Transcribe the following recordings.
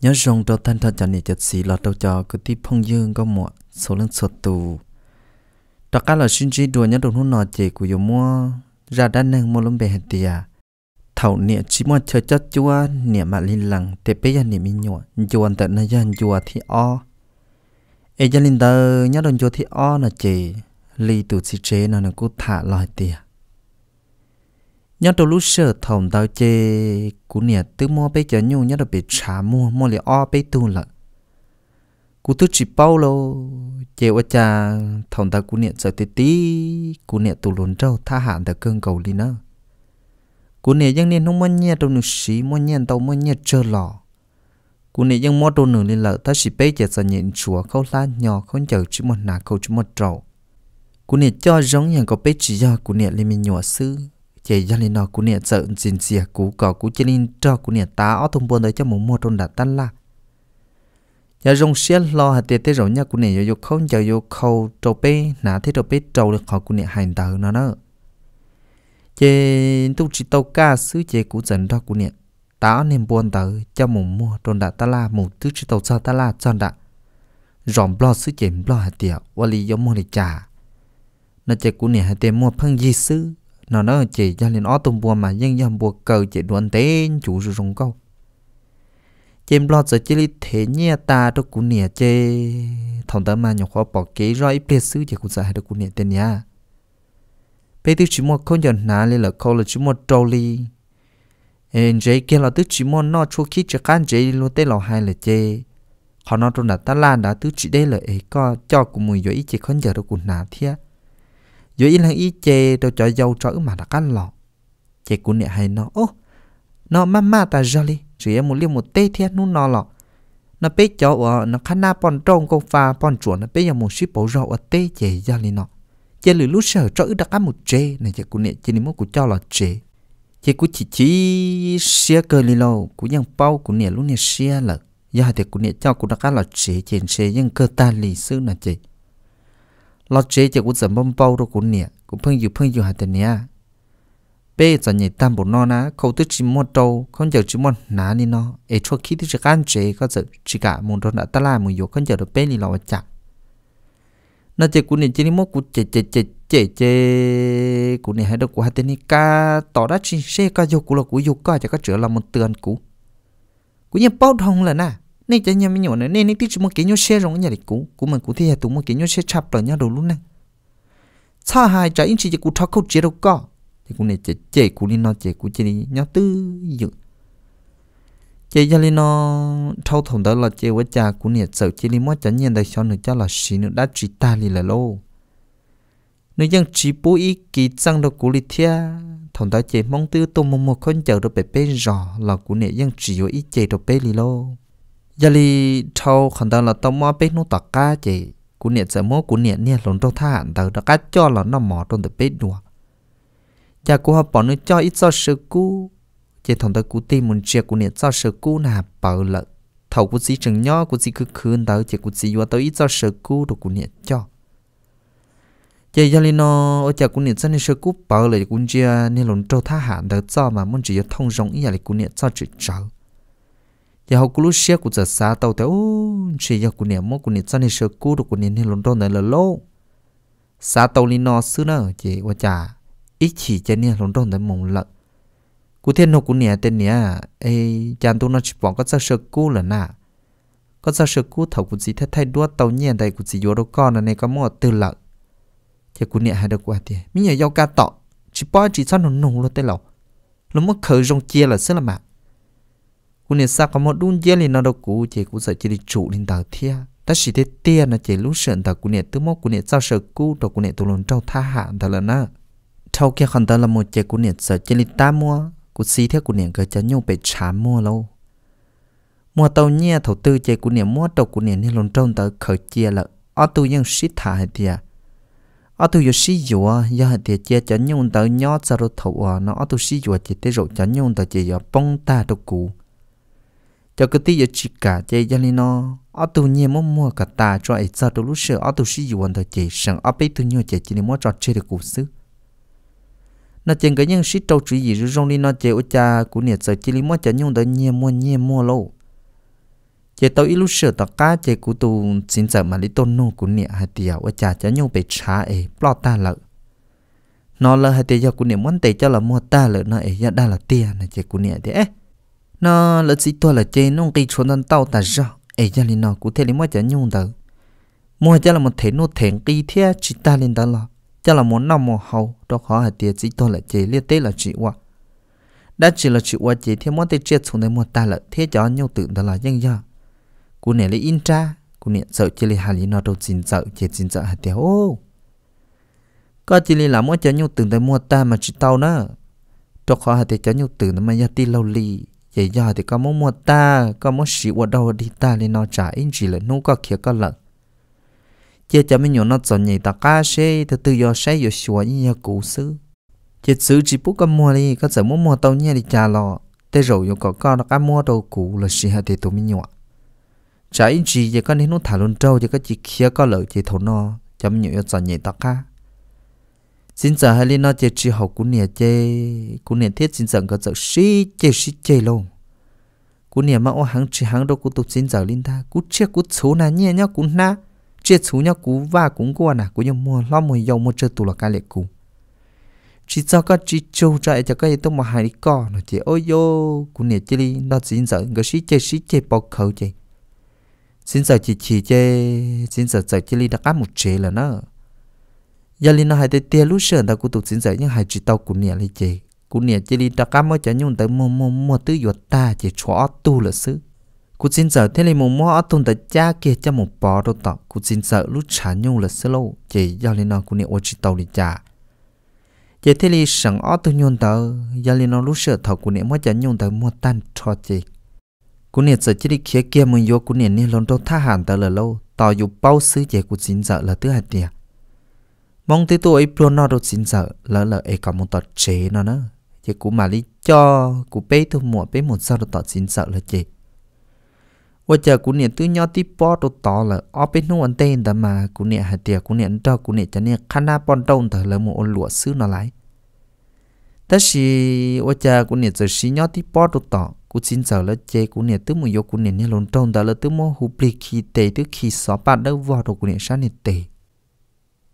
nhớ rong đầu tan thật cho nị chật xì lọt đầu cho cứ tí phong dương có mọ số lần sột tù đặc cả là xin chỉ đùa nhớ đồ hôn nọ chỉ của dù mua ra đan nâng mua lắm bề hẹn tìa à. thảo niệm chỉ mua chơi chất chúa niệm mà linh lặng để bây giờ niệm mình nhọ dù anh tận nơi dân dù thì o ấy dân linh tờ nhớ đồ dù thì o là chỉ lì tụ chỉ chế nào nó cứ thả lại tiền nhất đầu lúc sợ thòng tao chê cú nè tứ mua bây giờ nhu nhất đầu bị trả mua mua liền o bây tu lợ cú tứ chỉ bao lô chê qua cha thòng tao cú nè sợ tí tí cú nè tụ lồn trâu tha hạn tao cơn cầu đi nữa cú nè dân nên không muốn nhẹ đâu nụ xí muốn nhẹ tao muốn nhẹ chờ lò cú nè dân mua đồ nửa lên lợ ta chỉ bây giờ sợ nhện chùa khâu la nhỏ không chờ chỉ một nà khâu chỉ một trầu cú nè cho giống như có bây chỉ do cú nè lên mình nhỏ xứ chỉ gia đình nó cũng niệm sợ xin xìa cú cỏ cú chỉ nên cho cũng niệm ta ở thông buồn đấy cho mồm mua trong đã tan la nhà rong xiên lo hạt tiền tới rồi nhà cũng niệm yo yo không giờ yo khâu trâu bê nã thế trâu bê trâu được họ cũng niệm hành tờ nó nữa chỉ tu chỉ tàu ca xứ chỉ cú dần cho cũng niệm ta niệm buồn tờ cho mồm mua trong đã ta la mồm tứ chỉ tàu sao ta la chọn đã rong lo xứ chỉ lo hạt tiền vali yo mua để trả nó chỉ cũng niệm hạt tiền mua phăng gì xứ nó nó chỉ cho lên ó tung bùa mà nhưng dân bùa cầu chỉ đoán tên chủ sử dụng câu chim lo sợ chỉ thế nhẹ ta đâu cũng nhẹ chê thằng ta mà nhọc khó bỏ kế rồi ít biết xứ chỉ cũng giải được cũng nhẹ tên nhá bây giờ chỉ một con nhận nà lên là câu là chỉ một trâu li em dễ kia là tức chỉ một nó chua khí chỉ can dễ luôn tên là hai là chê họ nói trong đã ta lan đã tức chỉ đây là ấy có cho cũng mùi rồi chỉ con giờ đâu cũng nà thiệt dù ý lăng ý chê đâu cho dâu cho mà đã căn lọ. Chê cú nè hay nó, ô, nó mama ta jolly, chỉ em một liều một tê thiên nó nó lọ. Nó bế cho ở, nó khá na pon trông công pha pon chuột nó bế giờ một ship bổ rau ở tê chê jolly nó. Chê lửa lúc sợ cho ư đặt cá một chê, này chê cú nè chê nè mô của cho là chê. Chê cú chỉ chỉ xe cơ lì lô, cú nhàng bao cú nè lúc nè xe lợ. Giờ thì cú nè cho cú đặt cá là chê, chê chê, nhưng cơ ta lì sư là chê lo chế cho cũng dần bông bao đâu cũng nè cũng phân dụ phân dụ hạt tiền nè bé giờ nhảy tam bộ nó ná khâu tức chỉ mua trâu không giờ chỉ mua ná ni nó ấy cho khi tức chỉ can chế có giờ chỉ cả muốn rồi đã ta làm muốn dụ không giờ được bé ni lo chặt nó chế cũng nè chỉ ni mua cũng chế chế chế chế chế cũng nè hai đứa của hạt tiền ni cả tỏ ra chỉ xe cả dụ cũng là cũng dụ cả chỉ có chữa là một tường cũ cũng như bao thông là na nên chả nhà mình nhỏ nữa nên nên tiếp chỉ một cái nhau xe rong nhà đi cũ của mình cũng thì hệ tụi một cái nhau xe chạp lở nhau đồ luôn nè cha hai trái in chỉ cụ thọ câu chế đâu có thì cũng này chế chế cụ đi nó chế cụ chế đi nhau tư dự chế gia lên nó thâu thòng đó là chế với cha cụ này sợ chế đi mất chả nhiên đời sau nữa cha là xí nữa đã chỉ ta đi là lô nếu dân chỉ bố ý kỳ răng đâu cụ đi thia thòng đó chế mong tư tôm một con chờ đâu bé bé rò là cụ này dân chỉ với ý chế đâu bé đi lô giờ li thâu khẩn đầu là tao mua bếp nấu tạc cá chỉ cú niệm sợ mua cú niệm niệm lồn đâu tha hẳn đầu đó cá cho là nó mỏ trong từ bếp đùa giờ cú học bỏ nó cho ít cho sư cú chỉ thằng tao cú tìm muốn chia cú niệm cho sư cú là bảo lợ thầu cú chỉ chừng nhó cú chỉ cứ khứ đầu chỉ cú chỉ vừa tao ít cho sư cú được cú niệm cho chỉ giờ li nó ở chợ cú niệm cho nên sư cú bảo lợ cú chia nên lồn đâu tha hẳn đầu cho mà muốn chỉ thông giống như là cú niệm cho chữ cháu giờ học cú lúc xia cú giờ xa tàu thế ô chỉ giờ cú niệm mô cú niệm sao này sơ cú được cú niệm này lồn đôn này là lâu xa tàu li nó xứ nữa chỉ qua chả ít chỉ cho niệm lồn ron này mùng lợn cú thiên học cú niệm tên niệm ấy chàng tu nó chỉ bỏ có sao sơ cú là nà có sao sơ cú thầu cú chỉ thay thay đua tàu nhẹ đây cú chỉ vô đâu con này có mua từ lợn giờ cú niệm hai được qua tiền mình nhớ giao ca tọ chỉ bỏ chỉ sao nó nùng luôn tới lẩu lúc mà khởi rong chia là xứ là mạng cú nè sa có một đun dê lên nó đâu cú chỉ cũng sợ chỉ đi trụ lên tàu thia ta chỉ thấy tiền là chỉ lúc sợ tàu cú nè tứ mốc cú nè giao sợ cú đồ cú nè tụ lồn trâu tha hạ thật là na thâu kia còn ta là một chỉ cú nè sợ chỉ đi ta mua cú xí theo cú nè cái chả nhung bị chả mua lâu mua tàu nhia thầu tư chỉ cú nè mua tàu cú nè nè lồn trâu tàu khởi chia là ở tu nhưng shit thả hết tiệt ở tu yo shi yo ya ha tiệt chia chả nhung tàu nhót sao rồi thầu nó ở tu shi yo chỉ thấy rồi chả nhung tàu chỉ yo bông ta đâu cú cho cái tí giờ chỉ cả chơi gia linh nó ở tù nhẹ mua mua cả ta cho ấy sợ đồ lúc sợ ở tù sử dụng thời chỉ sẵn ở bên tù nhiều chỉ chỉ mua trò chơi được cuộc sự nó chừng cái nhân sĩ trâu chủ gì rồi rong đi nó chơi ở cha của nhiệt sợ chỉ mua chơi nhung đó nhẹ mua nhẹ mua lâu chơi tàu ít lúc sợ tao cả chơi của tu xin sợ mà lấy tôn nô của nhiệt hai tiểu ở cha chơi nhung bị trả ấy bỏ ta lợi nó là hai tiểu của nhiệt muốn tệ cho là mua ta lợi nó ấy ra đa là tiền này chơi của nhiệt thế nó là chỉ tua là chơi nó cái cho nên tao ta ra ấy cho nên nó cũng thế là mỗi chả nhung đâu mỗi chả là một thể nó thể cái thế chỉ ta lên đó là chả là một năm một hậu đó khó hạt tiền chỉ tua là chơi liên tế là chỉ qua đã chỉ là chỉ qua chơi thêm mỗi tết chết xuống đây một ta là thế cho nhau tự đó là nhân do cụ này là in tra cụ này sợ chơi là hà lý nó đâu chín sợ chơi chín sợ hạt tiền ô có chỉ là mỗi chả nhau tự đây mua ta mà chỉ tao nữa đó khó hạt tiền chả nhau tự nó mà gia ti lâu lì giờ giờ thì có muốn mua ta có muốn sĩ ở đâu đi ta nên nó trả in chỉ là nung có kia có lợn giờ cho mình nhổ nó chọn nhảy ta cá xe thì từ giờ xe giờ sửa những nhà cũ xứ giờ xứ chỉ bút có mua đi có sợ muốn mua tàu nhẹ đi trả lọ thế rồi có con nó cá mua đồ cũ là xì hạt thì tụi mình nhọ trả in chỉ giờ có nên nó thả luôn trâu giờ có chỉ kia có lợn chỉ thổ nó chả mình nhổ chọn nhảy ta cá xin hai linh nó chơi chơi học cũng nè chơi cũng nè thiết xin giờ các cháu xí chơi xí chơi luôn cũng nè mà ô hàng chỉ hàng đâu cũng tụt xin giờ linh ta cũng chơi cũng số nà nhẹ nhá cũng na chơi số nhá cũng và cũng qua nà cũng nhom mua lo mua dầu mua chơi tụi là cái lệ cũ chỉ cho các chị châu chạy cho các em tôi mà hai đi con nó chỉ ôi yo cũng nè chơi đi nó xin giờ người xí chơi xí chơi bao khẩu chơi xin giờ chỉ chỉ chơi xin giờ giờ chơi đi đã cá một chế là nó giờ linh nó hay tới tiền lúc sớm ta cũng tụt xin giải nhưng hai chỉ tao cũng nhẹ lấy chị cũng nhẹ chỉ linh ta cam mới chả nhung tới mua mua mua tứ giọt ta chỉ cho tu là xứ cũng xin sợ thế này một mua thun ta cha kia cho một bò đồ tao cũng xin sợ lúc trả nhung là xứ lâu chị giờ liên nó cũng nhẹ ô chỉ tàu đi cha chị thế này sẵn ở tu nhung tao giờ liên nó lúc sớm thầu cũng nhẹ mới chả nhung tới mua tan cho chị cũng nhẹ sợ chỉ đi kia kia mình vô cũng nhẹ nên lần đầu tha hàng tao là lâu tao dù bao xứ chị cũng xin sợ là thứ hạt tiền mong tí tôi pro nó đột xin sợ lỡ lỡ ấy có một tọt chế nó nữa chị cũng mà lý cho cụ bé thôi mua bé một sao đột tọt xin sợ là chị và chờ cụ niệm tứ nhau tí po đột tỏ là ở bên nó ăn tên mà cụ niệm hạt tiệc cụ niệm cho cụ niệm cho niệm khăn na pon đông thở lỡ một ôn lụa xứ nó lại ta chỉ và chờ cụ niệm giờ xí nhau tí po đột tỏ, cụ xin sợ là chị cụ niệm tứ mua vô cụ niệm niệm lồn trong thở là tứ mua hụp lì khi tệ tứ khi xóa bạn đâu vào đồ cụ niệm sáng niệm tệ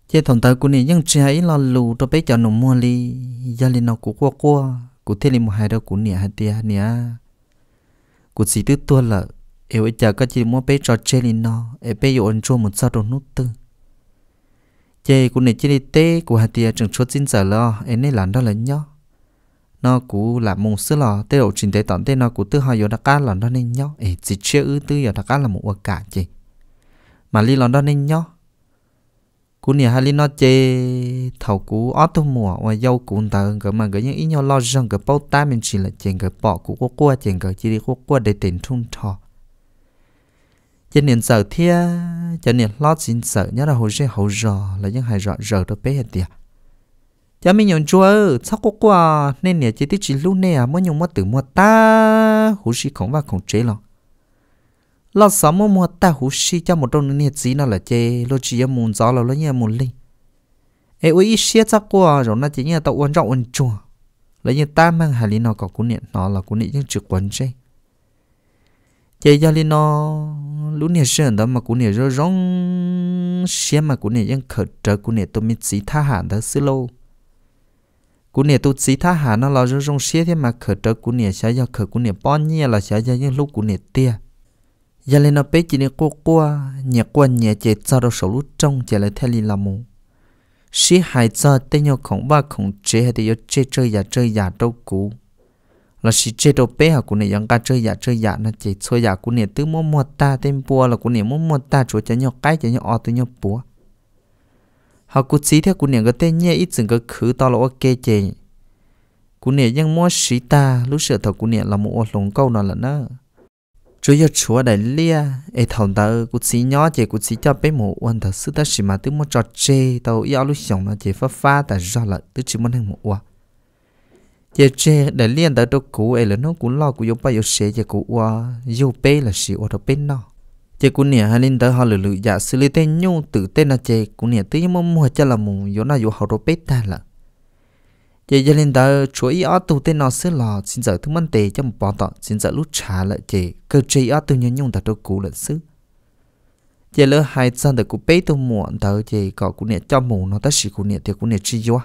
chế thằng tớ của nè nhưng chỉ hãy là lù cho bé cho nó mua li gia đình nó cũng qua qua cụ thế là một hai đâu cũng nè hai tia nhẹ cụ chỉ tức tua là em ấy chờ các chị mua bé cho chơi đi nó em bé yêu anh chua một sao đồ nút tư chế cụ nè chơi đi té của hai tia chẳng chốt xin giờ lo em này làm đó là nhó nó cũng là mông sứ lò tê độ trình tế tổng tê nó cũng tư hoa yêu đặc cá là nó nên nhó em chỉ chơi ư tư yêu đặc cá là một quả cả chị mà li là nó nên nhó cú nè hai nó chê thầu cú ót thu mùa và dâu cú tờ cái mà cái những ý nhau lo rằng cái bao tay mình chỉ là chèn cái bỏ cú quốc qua chèn cái chỉ đi quốc qua để tiền thun thọ trên nên sợ thia cho nên lo xin sợ nhớ là hồi xưa hậu rò là những hai rò rò đó bé hết tiệt cho mình nhận chúa ơi sao quốc qua à, nên nè chỉ tiếc chỉ lúc nè à, mới nhung mất tử mua ta hồi xưa không và không chế lòng lo sợ mua mua ta hú si cho một trong những nhiệt gì nào là chê lo chỉ em muốn gió là lo nhẹ muốn linh ấy ui ít xia chắc qua rồi nó chỉ nhẹ tao uốn rộng uốn chua lấy như ta mang hà lý nó có cú niệm nó là cú niệm những trực quấn chê chê gia lý nó lũ niệm sơn đó mà cú niệm rồi rong xia mà cú niệm những khở trở cú niệm tôi mới chỉ tha hẳn đó xí lâu cú niệm tôi chỉ tha hẳn nó là rồi rong xia thế mà khở trở cú niệm sẽ do khở cú niệm bao nhiêu là sẽ do những lúc cú niệm tia giờ lên nó bé chỉ nên qua qua nhà quan nhà chế cho đâu sầu lút trong chỉ lại thay li làm mù sĩ hai cho tên nhau khổng ba khổng chế hay thì chơi chơi giả chơi giả đâu cũ là sĩ chơi đâu bé à cũng này yang ca chơi giả chơi giả nó chỉ chơi giả cũng này tứ mua mua ta tên bùa là cũng này mua mua ta chỗ cho nhau cái cho nhau ở tứ nhau bùa họ cũng chỉ theo cũng này cái tên nhẹ ít chừng cái khứ to là ok chế cũng này yang mua sĩ ta lúc sửa thầu cũng này là một lồng câu nào là nó chú yêu chúa đại lia ê thằng ta cũng chỉ nhỏ chỉ cũng chỉ cho bé mù uẩn thật sự ta xí mà tứ muốn trò chơi, tàu yêu lúc sống nó chỉ phát phát, ta ra là tứ chỉ muốn hàng mù uẩn chị chê đại lia ta đâu cũ, ê là nó cũng lo cũng yêu bao yêu xế chị cú qua, yêu bé là sự uẩn đâu bên nó chị cú nè hai linh tới họ lử lử dạ xử lý tên nhu tự tên là chị cú nè tứ mong mua cho là mù yếu nào yêu họ đâu bên ta là giờ gia lên đó chúa ý ở tù tên nó sẽ là xin giờ thứ mân tề trong bỏ tọ xin giờ lúc trả lại chị cơ chế ở tù nhân nhung tại đâu cũ lận xứ giờ lỡ hai chân tại cụ bé tù muộn tớ chị có cụ niệm cho mù nó ta sĩ cụ niệm thì cụ niệm chi vô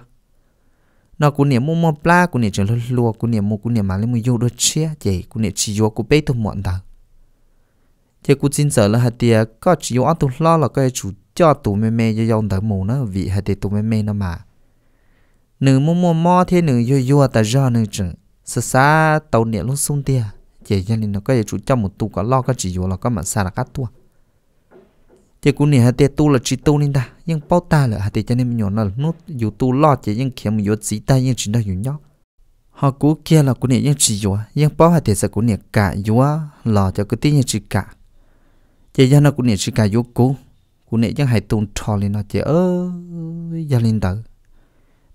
nó cụ niệm mua mua pla cụ niệm chờ lúa lúa cụ niệm mua cụ niệm mà lấy mua vô đôi chia chị cụ niệm chi vô cụ bé tù muộn tớ chị cụ xin giờ là hạt tiề có chỉ vô ở tù lo là cái chủ cho tù mê mê cho dòng tớ mù nó vì hạt tiề tù mê mê nó mà nữ mua mua mò thế nữ yo yo ta ra nữ chừng sa sa tàu nè luôn sung tia chỉ cho nên nó có thể chú trong một tu có lo có chỉ yo là có mà sa là cắt tua chỉ cũng nè hạt tiền tu là chỉ tu nên ta nhưng bao ta là hạt tiền cho nên mình nhỏ nó nút yo tu lo chỉ nhưng kiếm yo chỉ ta nhưng chỉ đâu yo nhóc họ cú kia là cú nè nhưng chỉ yo nhưng bao hạt tiền sa cú nè cả yo lo cho cái tí nhưng chỉ cả chỉ cho nó cú nè chỉ cả yo cú cú nè chẳng hay tồn trò lên nó chỉ ơ gia linh tử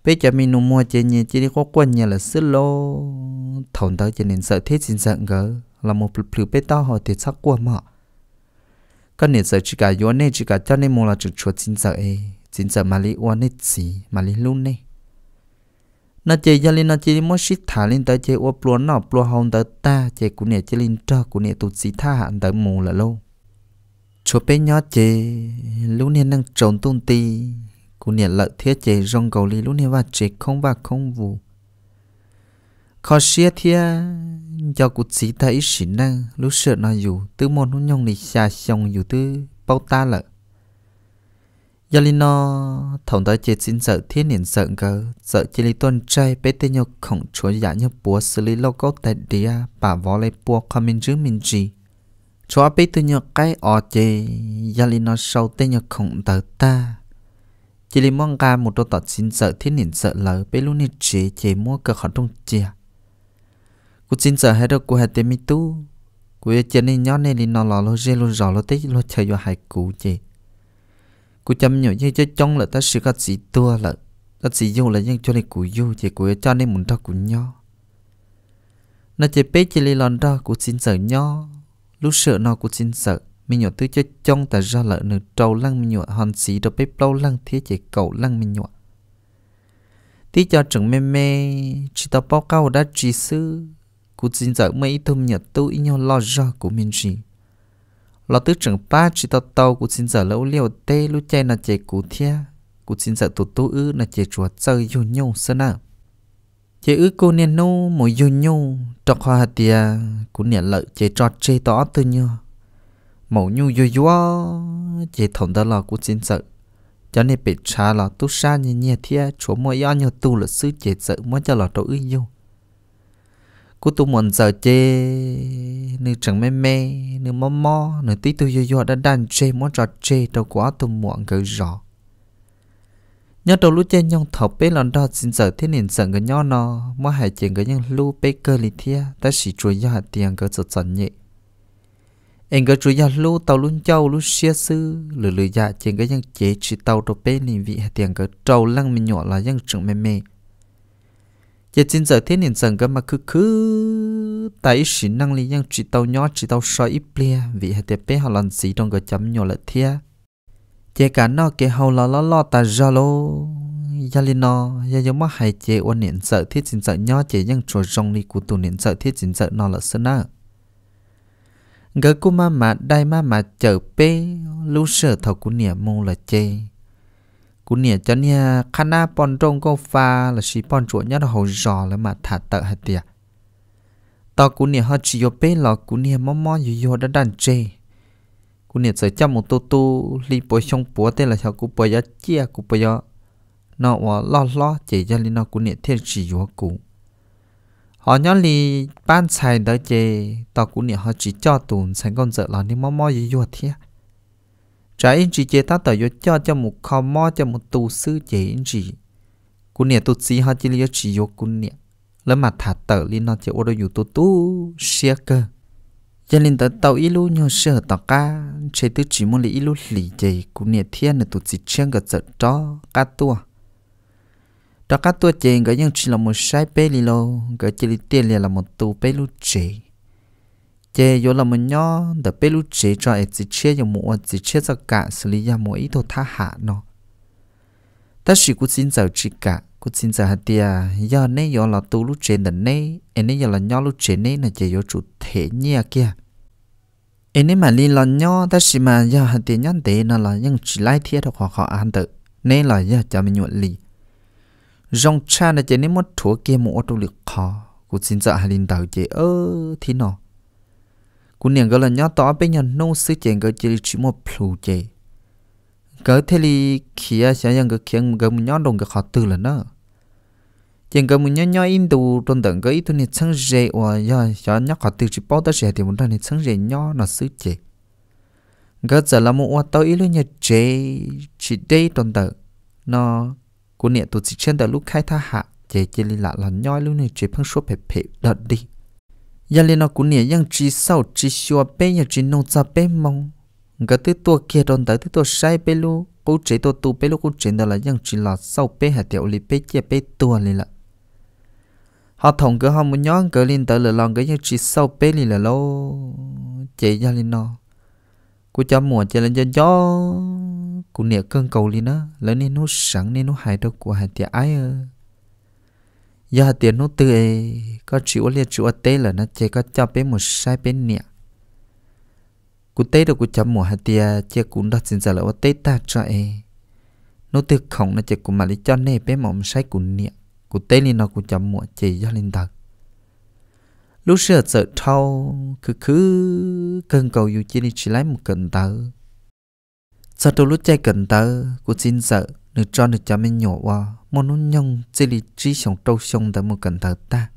bây giờ mình nụ mua chơi nhẹ chỉ đi có quên nhà là sứt lô thổn tới cho nên sợ thiết xin sợ ngỡ là một lử bê to họ thì sắc qua mà con nè sợ chỉ cả yếu nè chỉ cả cho nên mua là chuột chuột xin sợ ấy e. xin sợ mà lý uốn nết gì mà lý luôn nè nó chơi gia linh nó chơi mua shit thả lên tới chơi uốn plua nó plua hồng tới ta chơi cũng nè chơi linh trơ cũng nè tụt xí tha hạn tới mù là lâu chỗ bé nhỏ chơi lúc nè đang trốn tung tì cú nè lợi thiết chế rong cầu lý lúc nè và chế không và không vụ khó xia thia cho cú chỉ thấy ít xỉ năng lúc sợ nó dù tư môn nó nhông lì xa xong dù tư bao ta lợi giờ lì nó thông tới chế xin sợ thiết niệm sợ cơ sợ chế lý tuần trai bé tê nhau khổng chúa giả nhau búa xử lý lâu câu tại đĩa bà vó lấy búa khoa minh chứ minh gì chúa bé tê nhau cái ọ chế giờ lì nó sâu tê nhau khổng tờ ta chỉ li mong ga một đôi tọt xin sợ thiên nhiên sợ lỡ bê luôn nít chế chế mua cơ khó đông chia cú xin sợ hết đâu cô hết tiền mi tu cú ye chế nên nhón nên đi nó lò lo rê luôn rò lo tết lo chơi vào hai cú chế cú chăm nhổ như chơi trong là ta sự các sĩ tua là ta sĩ yêu là nhưng cho nên cú du chế cú cho nên muốn ra cú nhó nó chế bê chỉ lấy lon đó cú xin sợ nhó lúc sợ nó cú xin sợ mình nhỏ tư cho trong ta ra lợi nửa trâu lăng mình nhỏ hòn xí đồ bếp lâu lăng thế chỉ cầu lăng mình nhỏ tí cho trưởng mê mê chỉ tao báo cáo đã trì sư cụ xin dở mấy thơm nhỏ tư ý nhau lo ra của mình gì lo tư trưởng ba chỉ tao tàu cụ xin dở lâu liều tê lúc chay là chạy cụ thia cụ xin dở tụ tu ư là chạy chùa chơi vô nhau sơn à chế ư cô nè nô mùi vô nhau trọc hoa hạt tìa cụ nè lợi chế trọt chê tỏ tư nhau mẫu nhu yu yu chỉ thòng đó là của chính sự cho nên bị cha là tu sa như nhẹ thế, chỗ mua yao như tu là sư chỉ sự muốn cho là tôi yêu cô tu muốn giờ chê nữ chẳng mê mê nữ mò mò nữ tí tu yu yu đã đàn chê muốn trò chê đâu quá tu muộn gửi rõ nhớ đầu lúc chơi nhông thọc bế lần đó xin giờ thế nên giận cái nhó nó mua hải chuyện cái nhân lưu bế cơ lý thia ta chỉ chuối ra tiền cái giật giận nhẹ anh cứ chú nhà lu tàu luôn châu lu xia sư lử lử dạ trên cái dân chế chỉ tàu đồ bê nỉ vị hay tiền cái trâu lăng mình nhỏ là dân trưởng mê mê giờ chính giờ thế nên rằng cái mà cứ cứ tại sĩ năng lý dân chỉ tàu nhỏ chỉ tàu soi ít plia vị hay tiền bê họ làm gì trong cái chấm nhỏ là thia chế cả nó cái hầu là lo lo ta ra lô gia linh nó gia giống mà hay chế ôn niệm sợ thiết trên sợ nhỏ chế dân trồi rong đi của tụ niệm sợ thiết trên sợ nó là sơn nào gỡ cô ma mà đai ma mà chở pê lưu sở thầu cú nỉa mô là chê cú nỉa cho nia khana pon trong cô pha là xí pon chuột nhất hồ giò là mà thả tợ hạt tiệt tao cú nỉa họ chỉ yo pê lọ cú nỉa mò mò yo yo đã đàn chê cú nỉa sợ chăm một tô tu li bồi xong búa tên là sao cú bồi giá chia cú bồi nọ nó lo lo chỉ cho li nọ cú nỉa thiên chỉ yo cú họ nhớ li ban xài đỡ chê tao cũng niệm họ chỉ cho tụn sánh con dở là đi mò mò gì vô thiệt trái in chỉ chê tao tao vô cho cho một kho mò cho một tù sư chê in chỉ cũng niệm tụt xí họ chỉ li chỉ vô cũng niệm lỡ mà thả tờ li nó chê ô đôi dù tu tu xia cơ cho nên tao tao ilu nhớ sợ tàu cá, chê tứ chỉ muốn li ilu lì chê cũng niệm thiên là tụt xí chiang cái dở cho cá tua đó các tuổi trẻ gọi những chỉ là một sai bê li lô gọi chỉ li tiền là một tu bê lu chè chè vô là một nhỏ đợt bê lu chè cho ấy chỉ chia cho một chỉ chia cho cả xử lý ra một ít thôi tha hạ nó ta chỉ cũng xin giờ chỉ cả cũng xin giờ hạt tia giờ này giờ là tu lu chè đợt này em này giờ là nhỏ lu chè này là chè vô chủ thể nhia kia em này mà li là nhỏ ta chỉ mà giờ hạt tia nhắn tế nó là những chỉ lái thiết hoặc họ ăn tự nên là giờ cho mình nhuận lì rong cha này chỉ nên mất thua kia một ô tô lực khó cũng xin dạ hai linh đạo chế ơ thì nó cũng niệm gọi là nhớ tỏ bên nhà nô sư chế gọi chỉ chỉ một plu chế cái thế li kia sẽ nhận cái kia cái một nhớ đồng cái khó từ là nó chỉ cái một nhớ nhớ in đồ trong tận cái ít thôi này chẳng dễ và giờ giờ nhớ khó từ chỉ bao tới dễ thì muốn ra này chẳng dễ nhớ nó sư chế cái giờ là một ô tô ít luôn nhà chế chỉ đây trong tận nó กูเนี่ยตัวจิเชนเดลูกไข่ท่าหะเจเจลีละหลันย่อยลูกเนี่ยเจพังชัวเพ่เพ่ดัดดิยาเลนอกูเนี่ยยังจีเศร้าจีชัวเป้ยังจีนงจะเป้มองก็ตัวตัวเกดอนแต่ตัวใช้เปลูกูเจตัวตูเปลูกูเจนเดละยังจีละเศร้าเป้หะเดียวลีเป้เจเป้ตัวเลยละ họ thòng cái họ muốn nhón cái lên tới là lòng cái những chỉ sau bê lì là lâu chạy ra lên nó กูจำหมวดจะเล่นจะย่อกูเนี่ยเกิงเกาลีนะแล้วนี่นู้สังนี่นู้หายตัวกูหายเตียไอ้เออยาเตียนู้ตื่นก็ชิวเลียชิวเต้เลยนะเจก็จับเป็นหมดใช้เป็นเนี่ยกูเต้ตัวกูจำหมวดหายเตียเจกูดัดสินใจแล้วว่าเต้ตาจะเอนู้ตื่นของนะเจกูมาลิจอนเน่เป็นหมอมใช้กูเนี่ยกูเต้ลีนอกูจำหมวดเจยอลินดัก lúc xưa sợ thâu cứ cứ cần cầu dù đi chỉ lấy một cần tờ sau đó lúc chạy cần tờ của xin sợ nữ cho nữ cho mình nhổ qua một nút nhông chỉ lý chỉ sống trâu sống tới một cần tờ ta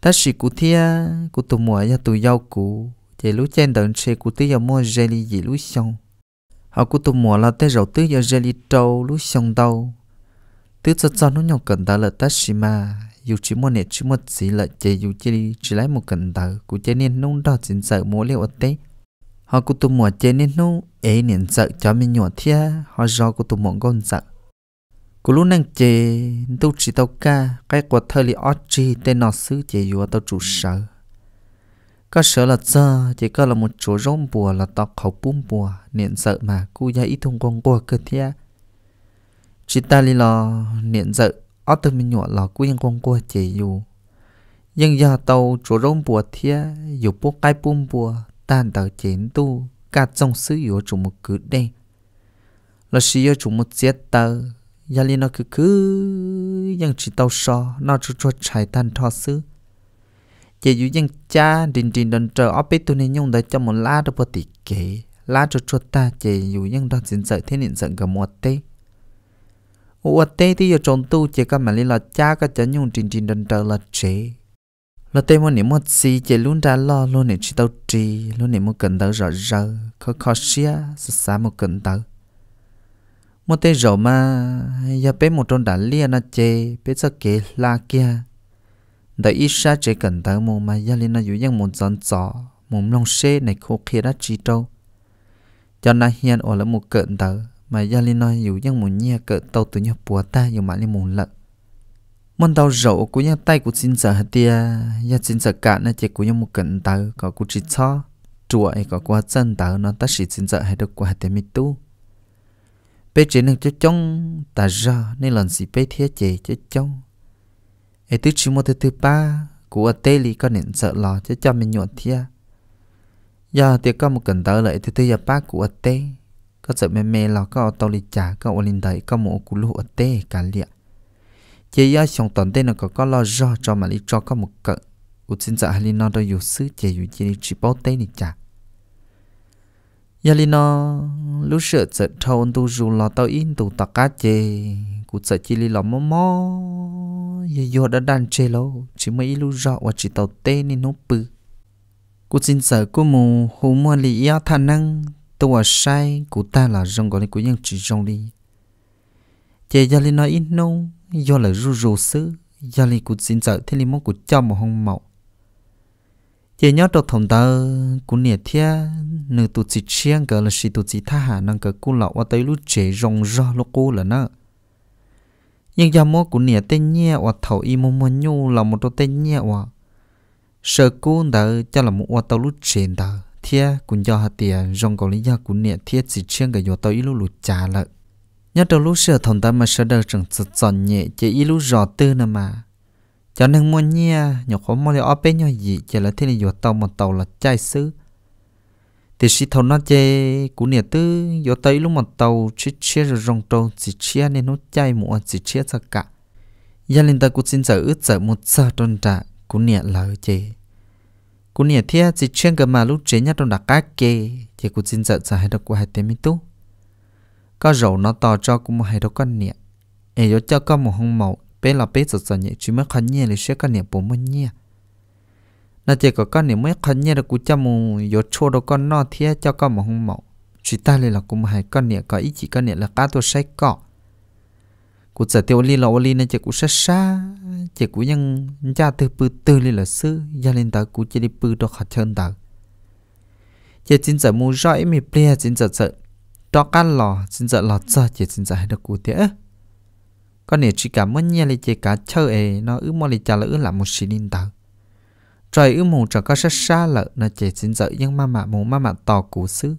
ta sĩ cụ thia cụ tụ mùa ya tụ giao cụ chỉ lúc chạy đợn xe cụ tí ya mua jelly gì lúc xong họ cụ tụ mùa là tới rầu tứ ya jelly trâu lúc xong đâu tứ cho cho nó nhọc cần tờ là ta sĩ mà dù chỉ một nét chỉ một gì lợi chỉ dù chỉ chỉ lấy một cần tờ của chế nên nông đó chính sợ mua liệu ở tế họ cũng tụm mua chế nên nông ấy nên sợ cho mình nhỏ thia họ do cũng tụm mua con sợ cú lúc năng chế tu chỉ tàu ca cái quả thơ li ót chi tên nó xứ chế dù tàu chủ sợ có sợ là sợ chỉ có là một chỗ rong bùa là tàu khẩu bùm bùa nên sợ mà cú gia ý thông con bùa cơ thia chỉ ta li lo niệm dợ ở từ mình nhọ là cũng quan qua chỉ dù nhưng giờ tàu chỗ rong bùa thia dù bố cái bùm bùa tan tàu chiến tu cả trong xứ yếu chủ một cứ đây là xứ yếu chủ một giết tờ giờ liên nó cứ cứ nhưng chỉ tàu so nó cho cho chạy tan thọ xứ chỉ dù nhưng cha đình đình đần trở, ở bên tu này nhung đợi cho một lá đồ bớt tỷ kế lá cho cho ta chỉ dù nhưng đoàn xin sợ thế nên giận cả một tê ủa tê thì giờ trốn tu chỉ các mà lý là cha các chân nhung trình trình đần trở là chế là tê mà niệm một gì chỉ luôn ra lo luôn niệm chỉ tao trì luôn niệm một cần tao rõ rỡ khó khó xia xa xa một cần tao một tê rõ mà giờ bé một trốn đã lia na chế bé sao kể la kia đợi ít sa chế cần tao mồm mà giờ lên nó dụ dân một giòn gió một long xê này khô kia đã chỉ trâu cho nó hiện ở là một cận tao mà gia linh nói dù dân muốn nhia cỡ tàu từ nhà bùa ta dù mà linh muốn lợ món tàu rậu của nhà tay của xin sợ hạt tia nhà xin sợ cả nó chỉ của nhà một cận tàu có của chỉ cho chùa ấy có qua chân tàu nó ta chỉ xin sợ hay được qua hạt tia mít tu bé chế năng cho chong ta ra nên lần gì bây thế chế cho chong ấy tứ chỉ một thứ thứ ba của tê lý có nên sợ lo cho cho mình nhuận thia giờ thì có một cần tớ lại thứ thứ ba của tê ก็จะแม่แม่เราก็เอาตอลิจาก็อลินไดก็หมูกุลูอเต้กันเลียเจียชงตอนเต้นก็ก็รอจอจอมาลิจอก็หมูเกะอุจินจะฮลินอดอยู่ซื้อเจียอยู่เจียจิปอเต้นี่จ้ะยาลินอลูเสือจะทอนตูรูลอตออินตูตะกาเจกูจะจิลิลอมมอยยอดดันเจโลจิไม่ลูจอว่าจิตอเต้นี่นุปืกูจินจะกูมูหูมัวลียาทานัง tôi sai của ta là rong gọi của nhân chỉ rong đi chị gia linh nói ít nông do là ru ru sứ gia linh của xin sợ thế linh mong của cho một hông mậu chị nhớ đọc thông tờ của nhà thia nữ tụ chỉ chiang cỡ là sĩ tụ chỉ tha hà năng cỡ cô lão qua tới lúc chế rong ro lúc cô là nó nhưng giờ mua của nhà tên nhẹ và thầu y mua mua nhu là một đôi tên nhẹ và sợ cô đỡ cho là một qua tới lúc chế đỡ thia cũng do hạt tiền rong cầu lý do của nè thia chỉ chuyên cái do tố ít lúc lụt trả lợi nhớ đầu lúc sửa thằng ta mà sửa đầu chẳng sợ chọn nhẹ chỉ ít lúc rõ tư nè mà cho nên muốn nhia nhỏ khó mua lại ốp nhau gì chỉ là thế này yếu tàu một tàu là chai xứ thì si thằng nó chơi của nè tư do tố lúc một tàu chỉ chia rồi rong trâu chỉ chia nên nó chai mua chỉ chia ra cả gia linh ta cũng xin sợ ước sợ một sợ tròn trả của nè lời chơi cú nhẹ thia chỉ chuyên cái mà lúc chế nhất trong đặc cách kê thì cú xin sợ sợ hay đâu cú hai tiếng mi tu có rầu nó to cho cú một hai đâu con nhẹ ấy do cho con một hông màu bé là bé sợ sợ nhẹ chỉ mới khăn nhẹ là sẽ con nhẹ bố mình nhẹ nó chỉ có con nhẹ mới khăn nhẹ là cú cho mù do cho đâu con nó thia cho con một hông màu chỉ ta là cú một hai con nhẹ có ý chỉ con nhẹ là cá tôi say cọ cụ sợ tiêu li là ô li nên chỉ cụ sát xa chỉ cụ nhân cha từ bự từ li là sư gia lên ta cụ chỉ đi từ đó khát chân ta chỉ chính giờ mua rọi mi ple chính giờ sợ đó can lò chính giờ lò giờ chỉ chính giờ hay được cụ tiếc con nể chỉ cả muốn nhia li chỉ cả chơi ấy nó ứ mò li trả lỡ làm một xí linh ta trời ứ mù trở có sát xa lợ nó chỉ chính giờ nhưng mà mà mù mà mà to cụ sư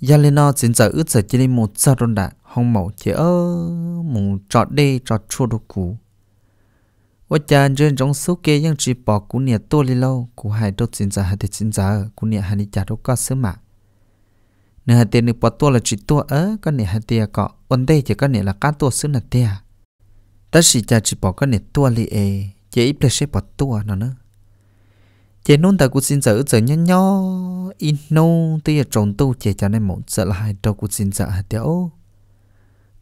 gia lên nó chính giờ ứ giờ chỉ đi một giờ rôn đạt hong mẫu chế ơ mùng trọt đi trọt chua đồ cú, và cha trên trong số kia những chỉ bỏ cú nia tô li lâu cú hai đốt chín giờ hai chín ơ cú nia hai đi chả đâu có sớm mà nửa hai tiền được bỏ tô là chỉ tô ơ, con nia hai tiền có ổn đây chỉ con nia là cá tô sớm là tiền tất chỉ cha chỉ bỏ con nia tô li e chỉ ít là sẽ bỏ tô nó nữa chỉ nôn ta cú xin giờ giờ nhó nhó in nô tây trồng tô chỉ cha này mộng giờ là hai đâu cú xin giờ hai tiền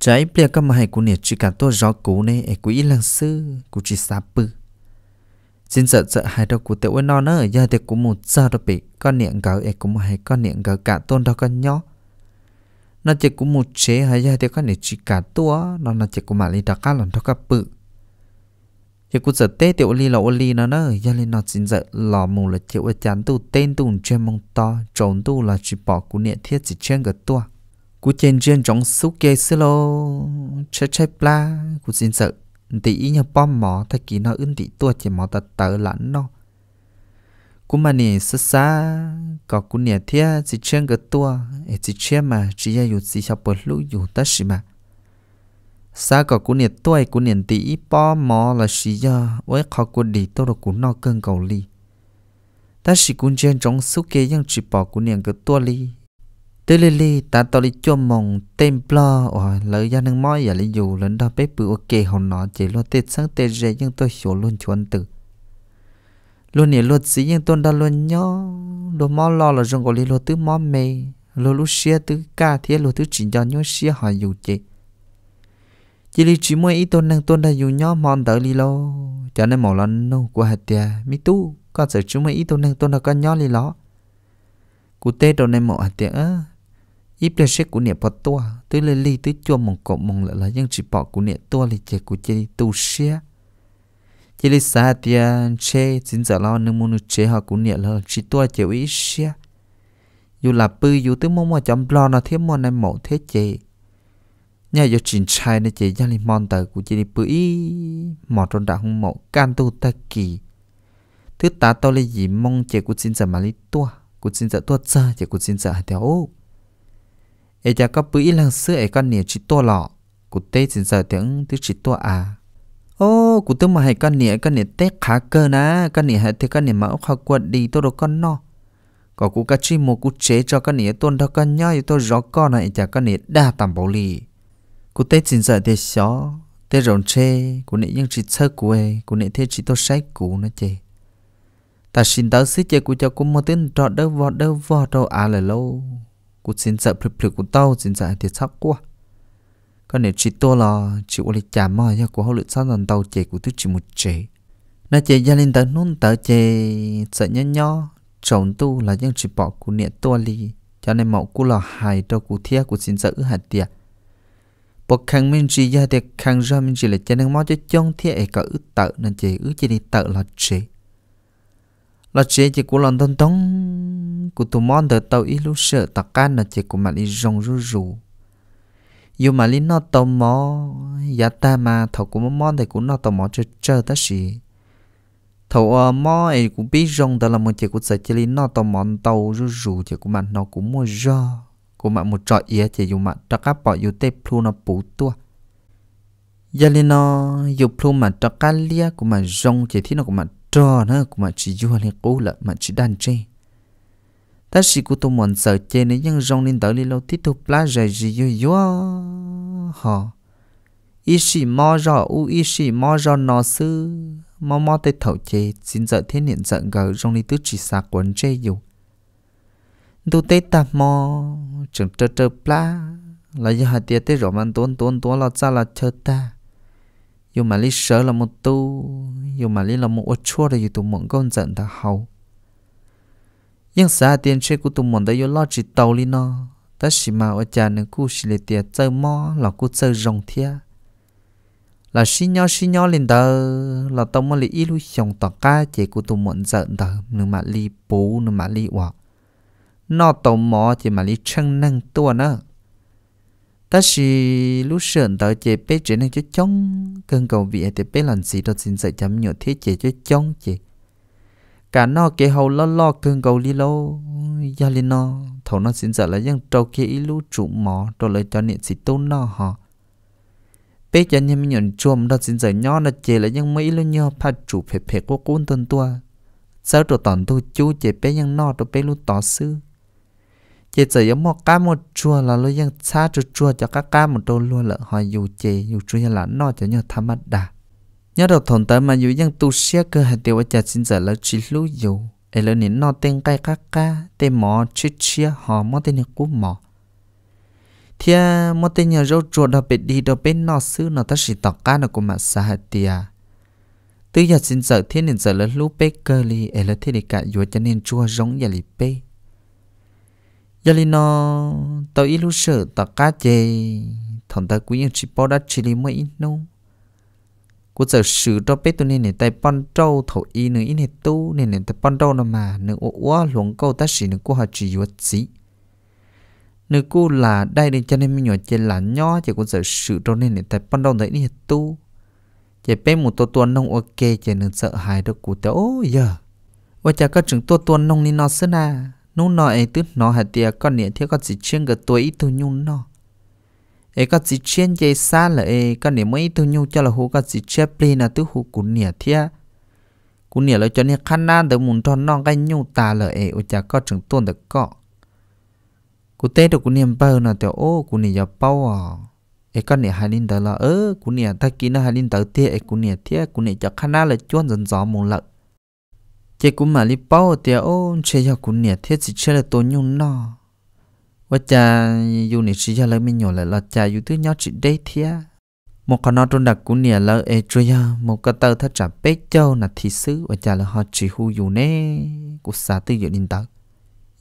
trái bia cái mà hay của nè chỉ cả tôi rõ cú nè ấy của ít lần sư của chỉ sáp bự xin sợ sợ hai đầu của tiểu non nữa giờ thì của một giờ đâu bị con niệm gạo ấy cũng hay con niệm gạo cả tôn đó con nhỏ. nó chỉ cũng một chế hay giờ thì con niệm chỉ cả tua nó nó chỉ của mà đi đặc cá lần đâu cả bự giờ cũng sợ tê tiểu ly là ô nó nữa giờ lên nó xin sợ lò mù là chịu chán tu tên tu chuyên mong to trốn tu là chỉ bỏ của niệm thiết chỉ chuyên cái tua cú chen chen trong số kia xí lô che che pla cú xin sợ tỷ ý nhờ bom mỏ thay kỳ nó ưng tỷ tua chỉ mỏ tật tờ lẫn nó cú mà nè xa xa có cú nè thia chỉ chen cái tua e chỉ chen mà chỉ ya yu chỉ sao bớt lũ yu ta xí mà xa có cú nè tua cú nè tỷ ý bom mỏ là xí ya với khó cú đi tôi rồi cú nó cơn cầu li ta xí cú chen trong số kia ยัง chỉ bỏ cú nè cái tua li tư lê lê ta to lì chôm mong tên blo ôi lời gia nâng mỏi giờ à, lì dù lần đó bếp bự ok hồn nó chỉ lo tết sáng tết rẻ nhưng tôi hiểu luôn chuẩn tự luôn nè luật sĩ nhưng tôi đã luôn nhớ đồ mò lo là rong gọi lì lo tứ mò mê lo lúc xia tứ ca thế lo tứ chỉ cho nhó xia họ dù chị chỉ lì chỉ mua ý tôi nâng tôi đã dù nhớ mòn tới lì lô cho nên mò lần nô của hạt tia mi tu con sợ chúng mấy ý tôi nâng tôi đã có nhó lì lo cụ tê đồ này mỏ hạt tia ít đời sẽ của nè bỏ tua tôi lên ly tôi chua mong cọ mong lại là những chỉ bỏ của nè tua lì chè của chè tu xe chè lì xa tiền chè xin giờ lo nương muốn chè họ của nè là chỉ tua chè ý xe dù là bư dù tôi mong mà chấm lo nó thế mua này mổ thế chè nhà do chỉnh trai nên chè gia lì mon tờ của chè đi bư ý mỏ trong đạo không mổ can tu ta kỳ thứ ta tôi lì gì mong chè của xin giờ mà lấy tua của xin giờ tua chơi chè của xin giờ thì ô ấy cha có bữa lần xưa ai con nè chỉ to lọ cụ tê xin giờ tiếng tiếng chỉ to à ô cụ tê mà hay con nè con nè tê khá cơ na, con nè hay thế con nè mà ốc khá quật đi tôi đâu con no có cụ cá chi mồ cụ chế cho con nè tôn đâu con nhau thì tôi rõ con này cha con nè đa tầm bảo lì cụ tê xin giờ thì xó tê rộn chê cụ nè nhưng chỉ sơ cụ ấy cụ nè thế chỉ tôi sách cụ nó chê ta xin tớ xí chê cụ cho cụ mơ tên trọ đâu vọt đâu vọt đâu à là lâu u chín sợ phật phật của tao chín sợ thì sắc quá còn nếu chỉ tôi là chỉ u lấy chạm mà nhà của họ lựa sao rằng tao chế của tôi chỉ một chế na chế gia linh tớ nôn tớ chế sợ nhớ nhó trồng tu là những chỉ bỏ của niệm to li cho nên mẫu của là hài đâu của thiệt của xin sợ hạt tiệt bộ khăn mình chỉ gia thì khăn ra mình chỉ là cho nên mót cho chong thiệt ấy có ứ tợ nên chế ứ chỉ đi tợ là chế là chế chỉ của lần thông thông của tụi món đợi tàu ít lúc sợ tạc can là chế của mà đi rong rú rú dù mà lý nó tàu mò giá ta mà thầu của món thì của nó tàu mò chơi chơi ta xì thầu ờ, mò ấy cũng biết rong đó là một chế của sợ chế lý nó tàu mò tàu rú rú chế của mà nó cũng mua do của mà một trọi ý chế dù mà tạc cá bỏ dù tép plu nó bù tua giờ lý nó dù plu mà tạc cá lia của mà rong chế thì nó cũng mà trò nó cũng mà chỉ du lịch cố là mà chỉ đan chơi, ta chỉ của tôi muốn sợ chơi nên nhưng rong nên tới đi lâu tít tôi plá rời gì yo yo họ ý chỉ mò rõ u ý chỉ mò rõ nó sư mò mò tới thầu chê xin sợ thiên niệm sợ gờ rong đi tứ chỉ xa quấn chê dù tôi tới tạm mò chẳng trơ trơ plá là do hạt tiệt tới rõ mà tốn tốn tốn là cha là chờ ta dù mà lý sợ là một tu dù mà lý là một ô chua rồi dù tụ mộng con giận ta hầu nhưng xa tiền chơi của tụ mộng đã dù lo chỉ tàu lý nó ta chỉ mà ở cha nên cú chỉ lệ tiệt chơi mò là cú chơi rồng thia là xí nhau xí nhau lên tờ là tao mà lý ít lúc chồng tỏ cá chỉ của tụ mộng giận tờ nhưng mà lý bố nhưng mà lý quả nó tàu mò chỉ mà lý chân năng tua nữa ta chỉ lúc sớm tới chế bé trên này cho chong cần cầu vị thì bé lần gì đó xin sợ chấm nhựa thế chế cho chong chế cả nó kế hậu lo lo cần cầu li lô gia li nó thầu nó xin sợ là những trâu kia ý lú trụ mỏ rồi lại cho niệm sĩ tôn nó họ bé cho nên mình nhận chuông đó xin sợ nhỏ nó chế là những mấy lú nhớ phát trụ phê phê của cuốn tuần tua sao rồi toàn thu chú chế bé những nó rồi bé lú tỏ sư chế chỉ có một cá một chua là lo luôn ยัง xa chua chua cho các cá một đô luôn là họ dù chế dù chua là nó cho nhau tham mắt đà nhớ đầu thổn tới mà dù tu xe cơ hệ tiêu ở chợ xin giờ là chỉ lưu dù ấy là nín nó tên cây các cá tên mỏ chít chia họ mỏ tên nhà cú mỏ thì mỏ tên nhà rau chua đó bị đi đó bên nó xứ nó ta chỉ tỏ cá nó cũng mà xa hệ tia từ giờ xin giờ thiên nên giờ là lú bê cơ li ấy là thiên cả dù cho nên chua giống giờ li bê giờ linh nó tao ít lúc sợ tao cá chê thằng ta quý nhân chỉ bỏ đã chỉ lấy mấy nô cô giờ sử cho biết tôi nên để tay bắn trâu thổ y nữa ít hết tu nên để tay bắn trâu nó mà nữa ô ô luồng câu ta chỉ nữa cô họ chỉ vật gì nữa cô là đây nên cho nên mình nhỏ chơi là nhỏ chỉ cô giờ sử cho nên để tay bắn trâu đấy ít hết tu chỉ bé một tô tuần nông ok chỉ nên sợ hãi được cô ta giờ và chả các trường tô tuần nông nên nó xưa na นูนอไอตึนอหาเตียก็เนี่ยเทียก็สิเชียงกับตัวอีตัวยุ่นนอเอก็สิเชียงใจซาละเอก็เนี่ยไม่ตัวยุ่นจะละหูก็สิเชียปลีนะตัวหูกุนเนี่ยเทียกุนเนี่ยเราจะเนี่ยขั้นหน้าเดมุนทอนน้องก็ยุ่นตาละเออุจากก็ถึงต้นแต่ก็กูเตะตัวกูเนี่ยเปิลนะแต่โอ้กูเนี่ยอย่าเป้าอ่ะเอก็เนี่ยหาลินเดละเออกูเนี่ยถ้ากินนะหาลินเดเทียเอกูเนี่ยเทียกูเนี่ยจะขั้นหน้าเลยจ้วนจนจอมุนละ chị cũng mà li bao tiệt ô chơi giờ cũng nhiệt thiết chỉ chơi là tôi nhung nó và cha dù nị chỉ giờ lấy mình nhỏ lại là cha dù thứ nhau chỉ đây thia một con nó trôn đặc cũng nhiệt là ai chơi giờ một cái tờ thắt trả bế châu là thị sứ và cha là họ chỉ hu dù nè của xã tư dự linh tật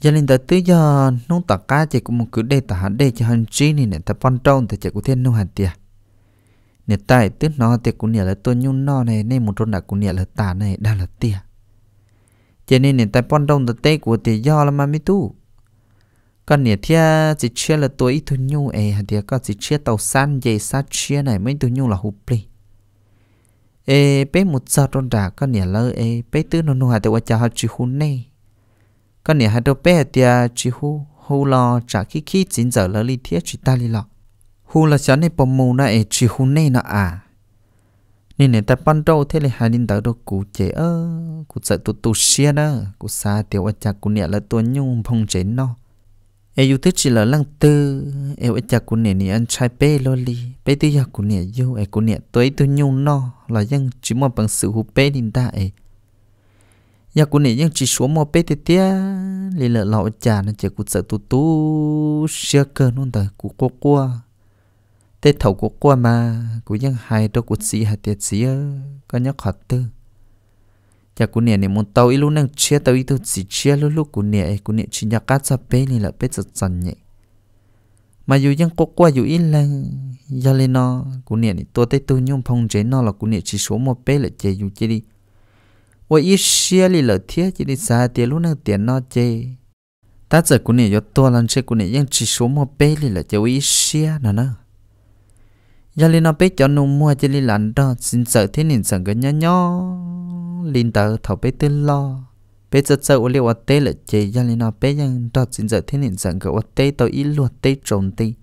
gia linh tật tư giờ nông tật cá chị cũng một cứ đây tả đây cho hành chi này nè ta pon trâu thì chị cũng thiên nông hạt tiệt nè tại tức nó thì cũng nhiệt là tôi nhung nó này nên một trôn đặc cũng nhiệt là tả này đang là tiệt จนี่เนี่ยแต่ปอนดงตัวเต้กูตียอละมาไม่ตู้ก็เนี่ยเที่ยจิเชื่อละตัวอีทุนยูเอเดียก็จิเชื่อเต่าสันเยสัชเชี่อไหนไม่ตุนยูละหุบเลีเอเป้หมดจอดโดนด่าก็เนี่ยเลยเอเป้ตื้นนนหัวแต่ว่าจะหาจิฮุนเน่ก็เนี่ยหาตัวเป้เดียจิฮุฮูลอจากขี้ขี้จินเจอเลยวลีเทียจิตาลีหลอกฮูลาฉันในปมมูน่ะเอจิฮุนเน่นะอ่า nên nè ta ban đầu thế là hai linh đạo đâu cụ chế ơ cụ sợ tụt tụ xia đó cụ xa tiểu ở chạc cụ nè là tuần nhung phong chế nó e yêu thích chỉ là lăng tư e ở chạc cụ nè nè ăn chai bê lo li bê tư giờ cụ nè yêu e cụ nè tối tu nhung nó là dân chỉ mà bằng sự hụt bê linh ta e giờ cụ nè dân chỉ xuống mà bê tết tía lì lợ lão chả nó chỉ cụ sợ tụt tụ xia cơ luôn ta cụ qua qua tết thầu của qua mà của những hai đó của sĩ hạt tiệt sĩ có nhớ khát tư chả của nè nè muốn tàu ít lúc năng chia tàu ít tàu chỉ chia lúc lúc của nè của nè chỉ nhắc cát ra bé này là bé rất dần nhỉ mà dù những quốc qua dù ít lần giờ lên nó của nè nè tôi tê tôi nhung phong chế nó là của nè chỉ số một bé là chơi dù chơi đi và ít chia lì lợi thiết chỉ đi xa tiền lúc năng tiền nó chơi ta giờ của nè do to lần chơi của nè những chỉ số một bé là chơi ít chia nó nữa giờ lên nó biết cho nó mua chỉ lên lặn đó xin sợ thế nên sợ cái nhá nhó lên tờ thấu biết tư lo biết sợ sợ liệu ở tế là chỉ giờ lên nó biết rằng đó xin sợ thế nên sợ cái ở tế tao ít luật tế trộn tê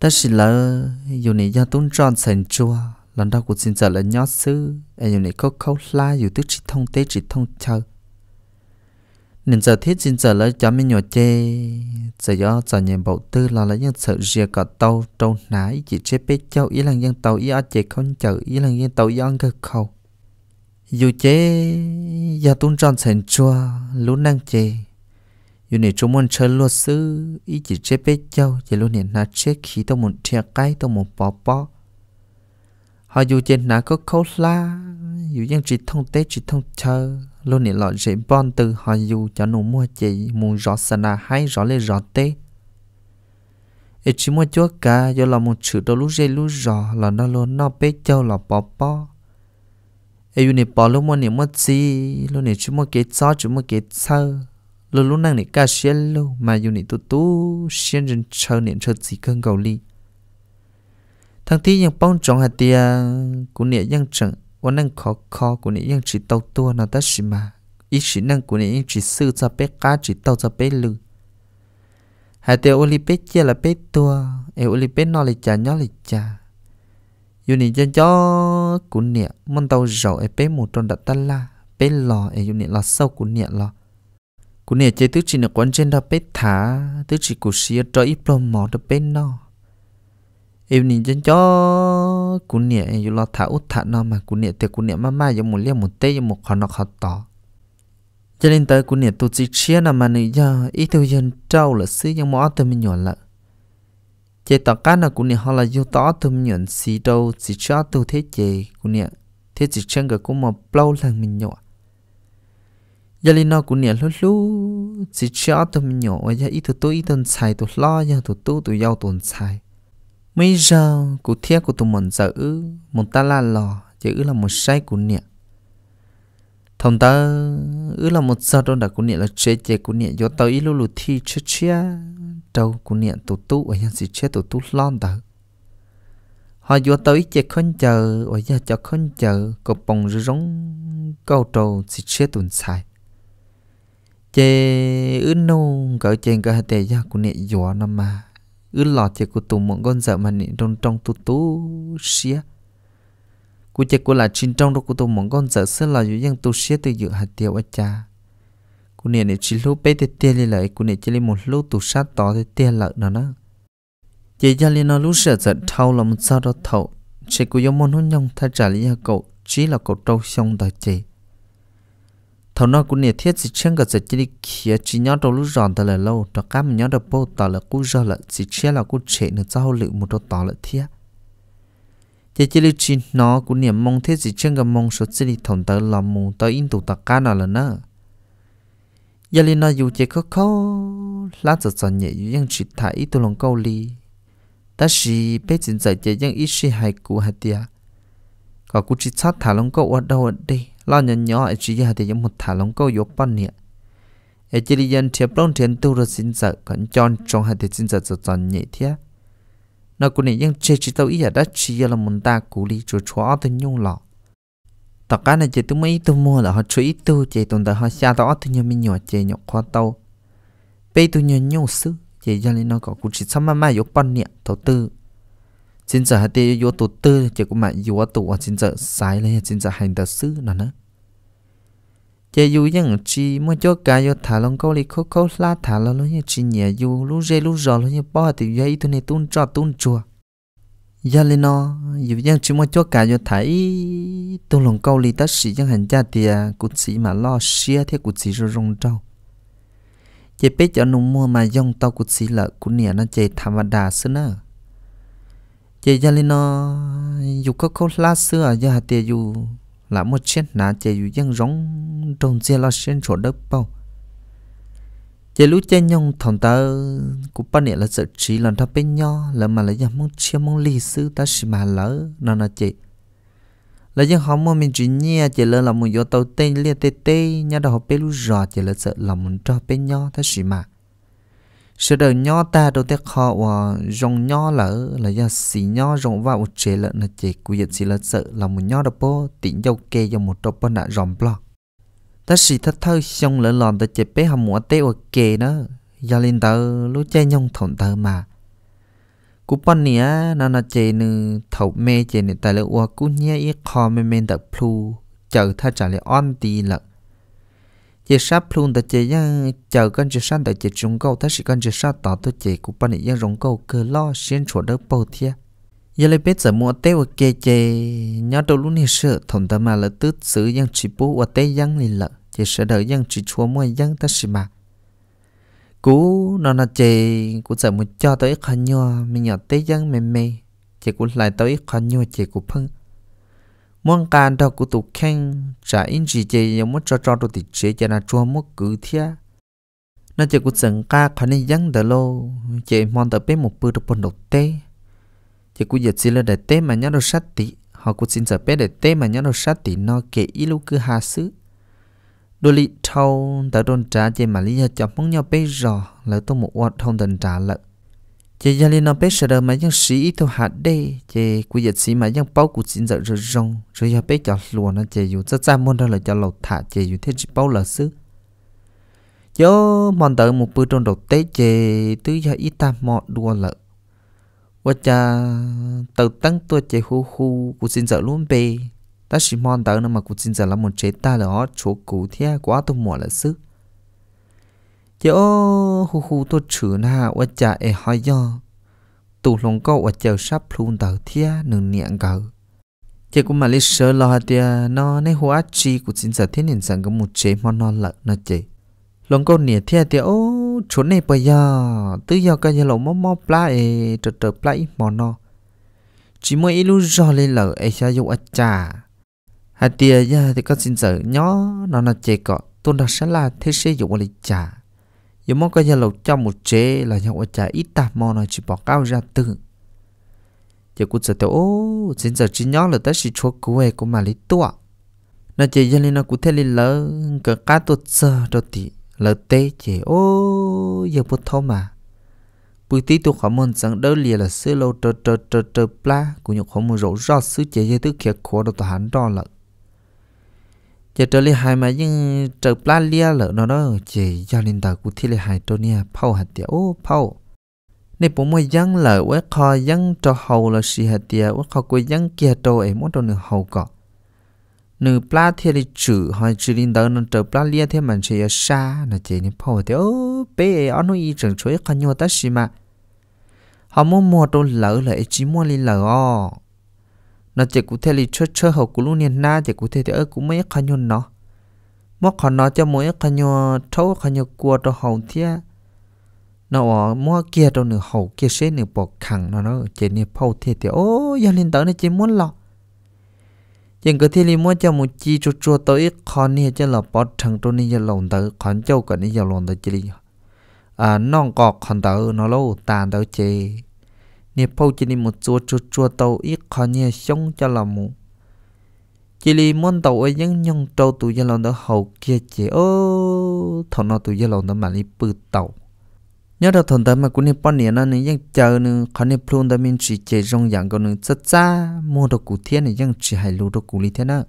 ta chỉ là dù này do tốn tròn sành chua lần đó cũng xin sợ là nhó sư em dù này có khâu la dù tức chỉ thông tế chỉ thông chờ nên giờ thiết xin giờ lấy cho mình nhỏ chê giờ do giờ nhìn bầu tư là lấy những sợ rìa cả tàu trâu nái chỉ chế bế châu ý là những tàu ý ở chế không chở ý là những tàu ý ăn cơ khẩu dù chế giờ tuôn tròn thành chua lũ năng chế dù này chúng muốn chơi luật sư ý chỉ chế bế châu chỉ luôn này là chế khí tao một thiệt cái tao một bỏ bỏ họ dù trên nã có khâu la dù dân chỉ thông tế chỉ thông chờ lúc này lọ dễ bon từ họ dù cho nụ mua chị mù rõ sana hay rõ lê rõ tê ít chỉ mua chúa cả do là một chữ đâu lú dễ lú rõ là nó luôn nó bế châu là bỏ bỏ ai dù này bỏ lúc mua này mua gì lúc này chỉ mua cái gió chỉ mua cái sơ lúc lúc năng này cả xuyên luôn mà u này tu tu xuyên trên chờ niệm chờ gì cơn cầu ly thằng tí ยัง bông trống hạt tia cũng niệm ยัง chẳng วันนั้นขอคอกูนี่ยังจีเต้าตัวนอตัชิมาอีสินั่งกูนี่ยังจีซื้อจะเป๊กก้าจีเต้าจะเป๊กลือหาเตียวอุลิเป๊กเจละเป๊กตัวเออุลิเป๊กนอลิจ่าย่อลิจ่าอยู่นี่จะย่อกูเนี่ยมันเต้าเจาเอเป๊กหมูตนดัตตละเป๊กหล่อเออยู่นี่หล่อเศร้ากูเนี่ยหล่อกูเนี่ยเจตุจีเนี่ยกวนเจนดับเป๊กถาตุจีกูเสียใจอีปลอมหมอดับเป๊กนอ em nhìn chân cho cú nịa yêu lo thả út thả nó mà cú nịa thì cú nịa mama yêu một liếc một tê yêu một khó nó khó tỏ cho nên tới cú nịa tôi chỉ chia là mà nị giờ ít thôi dân trâu là xí nhưng mỏ tôi mình nhọn lợ chế tỏ cá là cú nịa họ là yêu tỏ tôi mình nhọn xí đâu chỉ cho tôi thế chế cú nịa thế chỉ chân cái cú mà lâu lần mình nhọn giờ lên nó cũng nhẹ lú lú chỉ cho tôi mình nhọn và giờ ít tôi ít tôi xài tôi lo giờ tôi tu tôi giàu tôi xài Mấy giờ cụ thiết của tụi mình giờ Một ta là lò Chứ là một sai của niệm Thông ta ư là một giờ đâu đã của niệm là chế chế của niệm Do tao ý lưu lưu thi chết chế Đâu của niệm tụ tụ Ở nhà sĩ chế tụ tụ lon ta Họ do tao ý chế khôn chờ Ở nhà cho khôn chờ Cậu bồng rư rong Câu trầu sĩ chế tụn xài Chế ư nô Cậu chế cậu hãy tệ gia của niệm dọa nó mà ư lọ chè của tụ mộng con dở mà nị trong trong tu tu xía của chè của là chín trong đó của tụ mộng con dở sẽ là dụ dân tu xía từ dự hạt tiêu ở cha của nị nị chỉ lúc bé tê tê lên lại của nị chỉ lên một lúc tu sát tỏ tê tê lợn nó nó chè gia liên nó lúc sợ giật thâu là một sao đó thầu chè của giống môn hôn nhông thay trả lý cậu chỉ là cậu trâu xong đời chè thầu nó cũng nhiệt thiết chỉ chân cái chỉ chỉ kia chỉ nhớ đầu lúc giòn ta là lâu đó cá mình nhớ đầu bao ta là cũng giờ là chỉ chia là cũng chế nữa sau lự một đầu tỏ là thiết chỉ chỉ lý chỉ nó cũng niệm mong thiết chỉ chân cái mong số chỉ lý thằng ta là mù ta in tụ ta cá nào là nữa. giờ lý nó dù chỉ khó khó lá giờ giờ nhẹ chỉ thấy ít tụ lòng câu lý ta chỉ biết chỉ giờ ít chỉ hai cú hạt tiệt có cũng chỉ sát thả lòng câu ở đâu ở đây lo nhận nhỏ ấy chỉ là để những một thả lòng câu yếu bận nhẹ ấy chỉ là dân thiệp lòng thiền tu rồi xin sợ còn chọn trong hai thì xin sợ cho chọn nhẹ thế nó cũng nên những chế chế tao ý là đã chỉ là một ta cú lý cho chúa tên nhung lọ tất cả này chỉ tôi mấy tôi mua là họ chú ý tôi chỉ tồn tại họ xa đó tôi nhớ mình nhỏ chế nhỏ khoa tao bây tôi nhận nhau sư chỉ cho nên nó có cú chỉ xong mà mà yếu bận nhẹ đầu tư chính giờ hạt tiêu yếu tổ tư chỉ cũng mà yếu tụ à, chính giờ sai lên chính giờ hành tờ sư nó nữa chỉ yếu những chi mà cho cả yếu thả lòng câu li khô khô la thả lòng luôn những chỉ nhẹ yếu lu rê lu rò luôn những bỏ thì tiêu yếu tụ này tuôn cho tuôn chùa giờ lên nó yếu những chi mà cho cả yếu thấy tụ lòng câu li tất sĩ những hành gia thì à, cũng sĩ mà lo xia thế cũng sĩ rồi rong trâu chỉ biết cho nụ mua mà dòng tàu cũng sĩ là cũng nhẹ nó chỉ tham đà xưa nữa chị gia linh nó dù có câu lá xưa giờ hạt tiền dù là một chết nà chị dù dân rong trong chia lo xuyên chỗ đất bao chị lúc chơi nhung thằng ta cũng bắt nhiêu là sợ chỉ lần thằng bên nhau là mà là dân muốn chia muốn ly sư ta xí mà lỡ nó là chị là dân họ mua mình chuyện nhia chỉ là là một vô tàu tên liệt tê tê nhà đó họ bên lúc rõ chỉ là sợ là muốn cho bên nhau ta xí mà sự đời nho ta đâu tiếc họ và rong nho lỡ là do xì nho rong vào một chế lợn là chế của dân xì lợn sợ là một nho đập bố tỉnh dâu kê dòng một đập bố nạ rong bò ta xì thất thơ xong lỡ lòn ta chế bé hầm mùa tế và kê nó do lên tờ lũ chê nhông thổn tờ mà cú bắn nè nó là chế nư thấu mê chế nè tại lỡ ua cú nhé ý khó mê mê tập plu chờ thay trả lại on tì lợn chỉ sắp luôn tại chị nhá chờ con chỉ sắp tại chị chúng câu thấy chỉ con chỉ sắp tỏ tôi chị cũng bên này rong câu cứ lo xin chỗ đỡ bầu thiệt giờ lấy biết giờ mua tế và kê chê nhớ đâu luôn này sợ thằng ta mà là tứ sử dân chỉ bố và tế dân lì lợ chỉ sẽ đợi dân chỉ chua mua dân ta xì mà cú nó là chê cú giờ muốn cho tới khó nhau, mình nhỏ tế dân mềm mềm chỉ cũng lại tới khó nhau chỉ cũng phân mong can đâu cụ tụ khen trả in gì chơi nhưng mà cho cho tụ tịch chế cho nó cho muốn cứ thia nó chỉ cụ sừng ca khả nên dăng đỡ lô chỉ mong tờ bé một bữa được bồn độc tê chỉ cụ giờ xin lên để tê mà nhớ đồ sát tí họ cụ xin giờ bé để tê mà nhớ đồ sát tí nó kể ý lúc cứ hà sứ đôi lì thâu tờ đồn trả chỉ mà lý do cho mong nhau bé giờ, lỡ tôi một hoạt thông tần trả lợ chị gia linh nó bé sợ mà những sĩ thu hạt đê chị quý vị sĩ mà những bao cụ xin dở rồi rong rồi giờ bé cho luôn nó chị dù rất ra môn đó là cho lột thả chị dù thế chỉ bao là xứ yo mòn tới một bữa trong đầu tế chị tứ giờ ít ta mọ đua lợ và cha từ tăng tôi chị hu hu cụ xin dở luôn bé, ta chỉ mòn tới nó mà cụ xin dở là một chế ta là họ chỗ cụ thế quá tôi mọ là xứ chứ hù hù tôi chữ na và chả e hai do tụ lòng câu và chờ sắp luôn tờ thia nương niệm cầu chỉ cũng mà lấy sơ lo thì nó nên hoa chi của chính giờ thiên nhiên rằng có một chế mà non lợn nó chế, lòng câu nè thia thì ô chỗ này bây giờ tự do cái gì lòng mò mò plá e trở trở plá ít món non chỉ mới ít lúc do lấy lợn e sao dụ ách trà hạt tia ya thì có chính giờ nhỏ nó nó chế cọ tôi đã sẽ là thế sẽ dụng lấy trà giờ mong cái nhà lầu trong một chế là nhà của cha ít tạp mò nó chỉ bỏ cao ra từ giờ cũng sợ tôi ô xin giờ chỉ nhớ là tới cho chua quê của mà lý tua nó chỉ dân lên nó cũng thế lên lỡ cỡ cá tôi sợ rồi thì lỡ tê chỉ ô giờ bút thâu mà bùi tí tôi khó muốn sang đỡ lìa là sứ lâu trơ trơ trơ trơ pla của nhục khó muốn rỗ rõ sứ chế giới tứ kia khó đồ tòa hắn đo lợn giờ trở lại hai mà nhưng trở pla lia lỡ nó đó chỉ gia đình tờ cụ thi lại hai tôi nha phao hạt tiệt ô phao nên bố mày dăng lỡ quá kho dăng cho hầu là xì hạt tiệt quá kho quay dăng kia trâu ấy muốn cho nửa hầu cọ nửa pla thi lại chữ hai chữ linh tờ nó trở pla lia thế mà chỉ xa là chỉ nên phao hạt tiệt ô bé ở nó y chẳng chuối kho nhau ta xì mà họ muốn mua tôi lỡ lại chỉ mua linh lỡ nó chỉ cụ thể là chớ chớ hậu cụ lũ niên na chỉ cụ thể thì ở cũng mấy khăn nhon nó mất khăn nó cho mỗi khăn nhon thấu khăn nhon cua cho hậu thia nó ở mua kia cho nửa hậu kia xế nửa bọc khẳng nó nó chỉ nửa phâu thế thì ô giờ lên tới nó chỉ muốn lọ chỉ có thể là mua cho một chi chua chua tới khăn này cho là bọt thằng tôi nên giờ lồng tới khăn châu cái này giờ lồng tới chỉ à non cọt khăn tới nó lâu tàn tới chơi nè phô chỉ một chua chua chua tàu ít khó nhẹ sống cho là mù chỉ li món tàu ấy những nhung trâu tụi gia lòng đó hậu kia chỉ ô thọ nó tụi gia lòng đó mà li bự tàu nhớ đó thằng ta mà cũng nè bao nè nó nè những chờ nè khó nè plon đó mình chỉ chỉ rong dạng con nè rất xa mua đồ cụ thiên nè những chỉ hay lú đồ cụ li thế nữa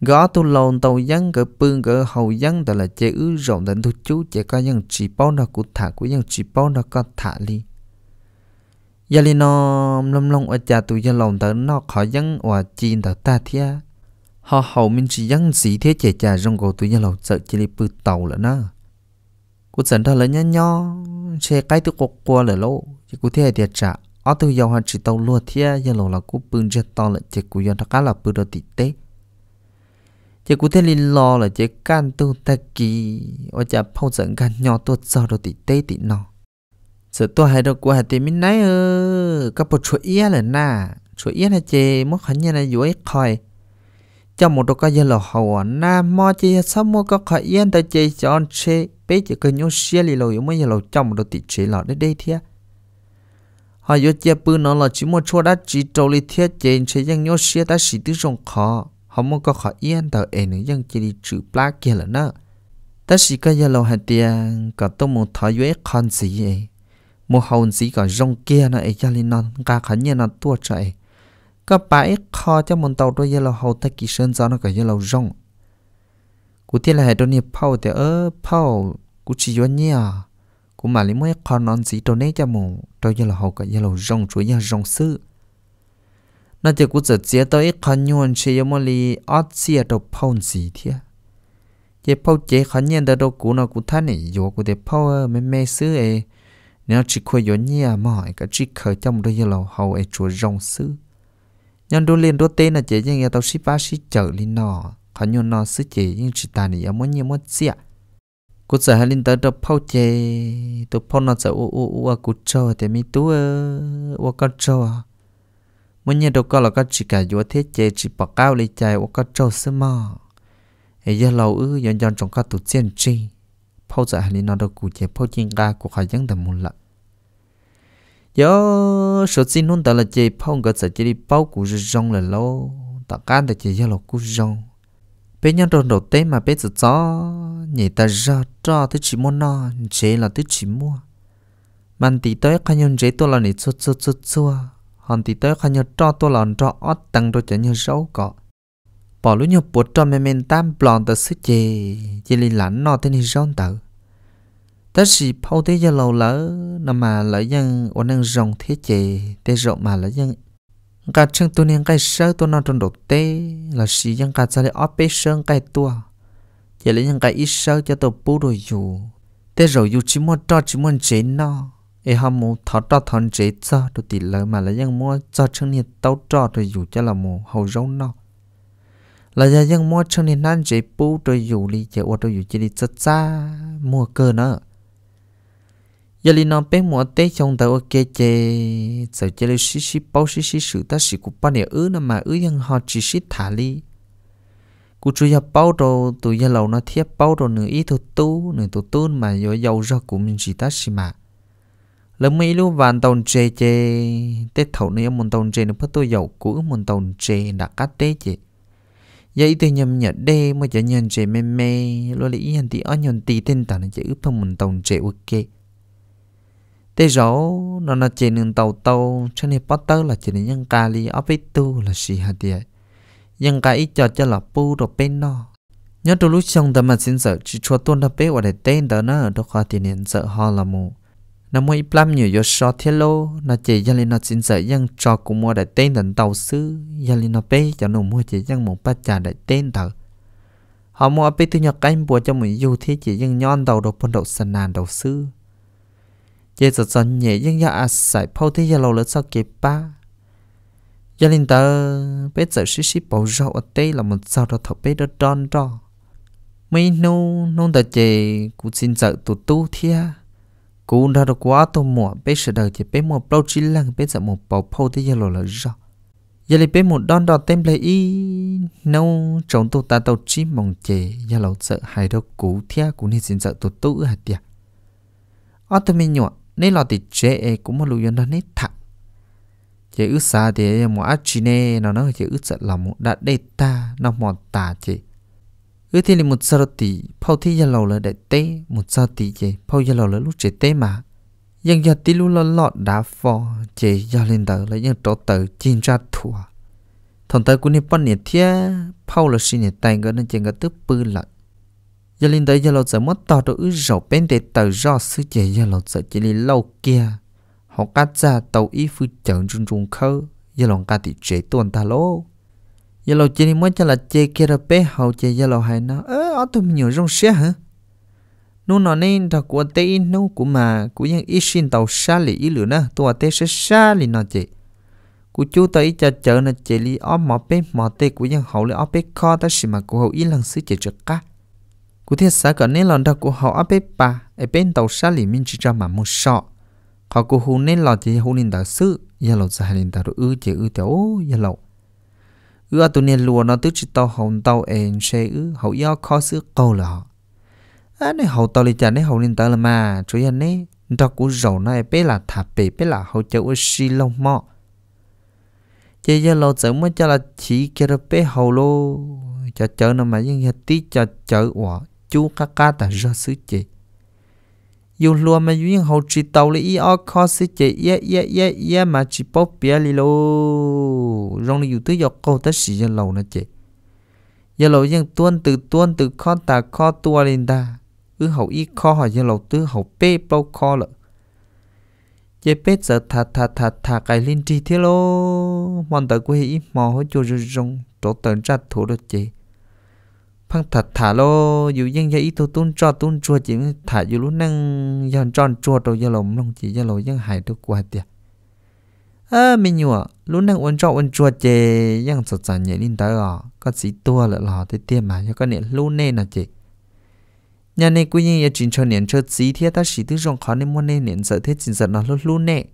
gõ tu lồn tàu dân cỡ bưng cỡ hầu dân đó là chế ứ rộng đến tu chú chế có dân chỉ bao nó cụ thả của dân chỉ bao nó có thả li giờ li nó lâm long ở nhà tụi giờ lòng tới nó khó dăng ở chín tới ta thia họ hầu mình chỉ dăng gì thế chè chà trong cổ tụi giờ lòng sợ chỉ li bự tàu là nó cú sẵn thà là nhá xe cái tụi cột qua là lô chỉ cú thế thiệt trả ở tụi giờ họ chỉ tàu luôn thia giờ lòng là cú bưng chân to là chỉ cú giờ thắc là bự đồ tịt tế chỉ cú thế li lo là chỉ can tu ta kỳ ở nhà phao dẫn can nhỏ tuột giờ đồ tịt tế tịt nó sợ tôi hay đâu của hạt tiền mình nấy ơ các bộ chuột yết là na chuột yết là chê mất hẳn như là dưới khỏi trong một đôi cái giờ lò hầu à, na mò chê sao mua có khỏi yên ta chê cho anh chê bé chỉ cần nhúng xe lì lầu mới giờ lầu trong một đôi tỷ chê lò đấy đây thia họ yo chê bự nó là chỉ mua chua đã chỉ trâu lì thia chê chê ยัง nhúng xe ta xịt tư trong khó họ mua có khỏi yết tờ ê nữa ยัง chê đi chữ plá kia là nữa ta chỉ cái giờ lò hạt tiền cả tôi một thói yết con gì ấy mù hồn gì cả rong kia nó ấy gia lên non cả khánh nhiên nó tua chạy các bãi kho cho món tàu đôi giờ là hầu ta kỳ sơn gió nó cả giờ là rong cụ thiên là hệ đôi niệm phao thì ơ phao cụ chỉ vô nhia à. cụ mà lấy mấy kho non gì đôi nấy cho mù đôi giờ là hầu cả giờ là rong chuối nhà rong sư nó chỉ cụ giờ chia tới kho nhuận chỉ có một li ót chia đầu phao gì thế, chỉ phao chế khánh nhiên tới đâu cụ nó cụ thắt này vô cụ để phao mềm mềm sư ấy nếu chỉ khơi gió nhia mà hỏi cả chỉ khởi trong đôi giờ lầu hầu ấy chúa rồng sư nhân đôi liền đôi tên là chế nhưng nhà tàu ship ba ship chở lên nọ khó nhiều nọ sư chế nhưng chỉ ta này muốn nhiều muốn xịa cô sợ hai linh tới đâu phao chế tôi phao nó sợ u u u cô cho thì mi tú u cô cho à, muốn nhiều đâu có là có chỉ cả gió thế chế chỉ bỏ cao lên chạy u cô cho sư mà ấy giờ lầu ư nhân nhân trong các tổ tiên trinh phao giả hali nó đâu cụ chế phao chiên ga của khai dân đầm mùn lạ yo số xin luôn tao là chế phao ngỡ sợ chế đi bao cụ rong là lâu ta gán ta chế giờ là cụ rong bé nhân đầu đầu tế mà bây giờ gió nhảy ta ra cho tới chỉ mua no chế là tới chỉ mua mình tí tới khai nhân chế tôi là nị chua chua chua chua hòn tí tới khai nhân cho tôi là cho ót tăng tôi chả nhân rau cọ bỏ lũ nhục bột cho mẹ mình tam blon tờ sức chê chê lì lãn nọ tên hình rong tờ ta sĩ phao tế gia lâu lỡ nằm mà lỡ dân ổn đang rộng thế chế tế rộng mà lỡ dân cả chân tu niên cái sơ tu nó trong độ tế là sĩ dân cả ra lấy áp bế sơn cái tua chỉ lấy dân cái ít sơ cho tôi bù đồ dù tế rồi dù chỉ muốn cho chỉ muốn chế nó e ham muốn thọ cho thọn chế cho tôi tỷ lỡ mà lấy dân mua cho chân niên tao cho tôi dù cho là mù hầu râu nó là dân mua chân niên nan chế bù đồ dù đi chế ô đồ dù chỉ đi cho cha mua cơ nữa giờ li nó bé mua té trong tàu ok chê giờ chơi li xí xí bao xí xí sự ta xí cục ba nè ứ nó mà ứ ยัง họ chỉ xí thả li cụ chú ya bao đồ tụi ya lầu nó thiết bao đồ nửa ý thôi tu nửa tụ tu mà yo giàu ra của mình chỉ ta xí mà lỡ mấy lúc vàng tàu chê chê tết thầu nữa muốn tàu chê nó phát tôi giàu cũ muốn tàu chê đã cắt tết chê vậy tôi nhầm nhật đê mà chả nhận chê mê mê lo lý yên thì ở nhận tì tên tao nó chả ướp phong muốn tàu chê ok Tế rổ nó là chế nương tàu tàu cho nên bắt tớ là chế nên nhân ca li ở bế tu là xì hạt địa nhân ca ít cho cho là bu đồ bên nó nhớ đôi lúc xong tớ mà xin sợ chỉ cho tuôn tớ bế ở để tên tớ nó đó khoa tiền nên sợ ho là mù nó mua ít lắm nhiều do so thiết lô nó chế gia lên nó xin sợ nhân cho cũng mua để tên tận tàu sư gia lên nó bế cho nó mua chế nhân một bát trà để tên tớ họ mua bế tư nhật cánh bùa cho mình yêu thế chỉ nhân nhon đầu đồ phân đậu sân nàn đầu sư giờ giờ dần nhẹ nhưng giờ à sải phao thì giờ lâu lỡ sao kịp ba giờ linh ta bây giờ xí xí bảo rõ ở đây là một sao đó thật bây giờ đòn đó mấy nô nô ta chè cũng xin giờ tụ tu thia cũng đã được quá tô mỏ bây giờ đời chỉ bây một bao chỉ lăng bây giờ một bảo phao thì giờ lâu lỡ rau giờ lại bây một đòn đó tem lấy y nô chồng tụ ta tàu chỉ mong chè giờ lâu sợ hai đâu cũ thia cũng nên xin giờ tụ tu ở hạt tiệt ở tụi mình nhọ nên là thì chế cũng mà lưu yên đó nên thẳng chế ước xa thì một ác chi nè nó nó chế ước sợ là một đã đây ta nó mòn tà chế ước thì là một giờ thì phao thi giờ lâu là để tế một giờ thì chế phao giờ lâu là lúc chế tế mà nhưng giờ tí lúc là lọt đá phò chế giờ lên tờ là những chỗ tờ chinh ra thua thằng tờ cũng nên bắn nhiệt thiê phao là xin nhiệt tay cái nên chế cái tức bư lại giờ linh đây giờ lâu giờ mất tỏ đồ rồi bên để tờ do sư chế giờ lâu giờ chỉ lên lâu kia họ cắt ra tàu y phu chẩn trung trung khơ giờ lòng cá thì chế tuần ta lô giờ lâu chỉ lên mới cho là chế kia là bé hậu chế giờ lâu hay nó ơ ở tôi mình nhiều rong xe hả nô nó nên thật của tê nô của mà của những ít xin tàu xa lì ý lửa nè tôi tê sẽ xa lì nó chị của chú tao ý cho chợ nè chị lì ó mỏ bé mỏ tê của những hậu lì ó bé kho ta xì mà của hậu ý lần xứ chị trực cát cụ thể xã gần nên lần đó của họ áp ba ở bên tàu xa lì mình chỉ cho mà một sọ họ cụ hôn nên lò thì hôn nên đạo sư giờ lầu xã nên đạo ư chỉ ư tiểu giờ lầu ư à tụi nên lùa nó tức chỉ tàu hồng tàu em xe ư hậu do khó sữa câu là họ à này hậu tàu lì chả này hậu nên tàu là mà chú yên này đó cũng rầu nó bé là thả bể bé là hậu cháu ở xì lông mọ chơi giờ lâu chẳng mới cho là chỉ kia đó bé hậu lô cho chơi nó mà nhưng hạt tí cho chơi quả chú cá cá ta ra sư chị yêu lúa mà yêu hậu chỉ tàu lấy ý ở khó sư chị ye ye ye ye mà chỉ bóp bia li lô rong yêu tới dọc câu tới sĩ dân lầu nè chị dân lầu dân tuôn từ tuôn từ khó ta khó tua lên ta ư hậu ý khó hỏi dân lầu tứ hậu bê bao khó lợ chế bết giờ thà thà thà thà cái linh trì thế lô mòn tới quê ý mò hôi chua rung rung trổ tờn ra thủ được chị phăng thật thả lo, dù dân gia ý tu tuôn cho tuôn chua chỉ thả dù lúc năng dân tròn chua đầu gia lồng lòng chỉ gia lồng dân hải được qua tiệt à mình nhua lúc năng uốn cho uốn chua chè dân sợ sợ nhẹ lên tới à có sĩ tua lợ lò tới tiêm mà cho con nè lúc nè nà chị nhà này quy nhiên ya chính cho nền cho sĩ thiết ta sĩ tư rong khó nên mua nè nền sợ thế chính sợ nó lúc lúc nè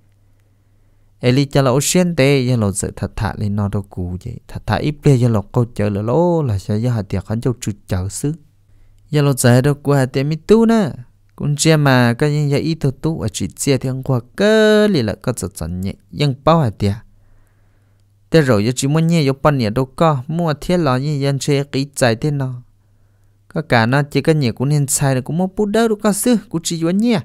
Eli cho là ocean tê giờ là sợ thật thà lên nó đâu cú vậy thật thà ít bây giờ là câu chở là lô là sẽ giờ hạt tiệc hắn cho chụp chở xứ giờ là giờ đâu cú hạt tiệc mi tu nè cũng chưa mà cái những giờ ít thôi tu ở chỉ chia thì ông qua cơ liền là có sự chọn nhẹ nhưng bao hạt tiệc thế rồi giờ chỉ muốn nhẹ giờ bận nhẹ đâu có mua thiết là như dân chơi kỹ chạy thế nào các cả nó chỉ cái nhẹ cũng nên sai là cũng một bút đâu có xứ cũng chỉ muốn nhẹ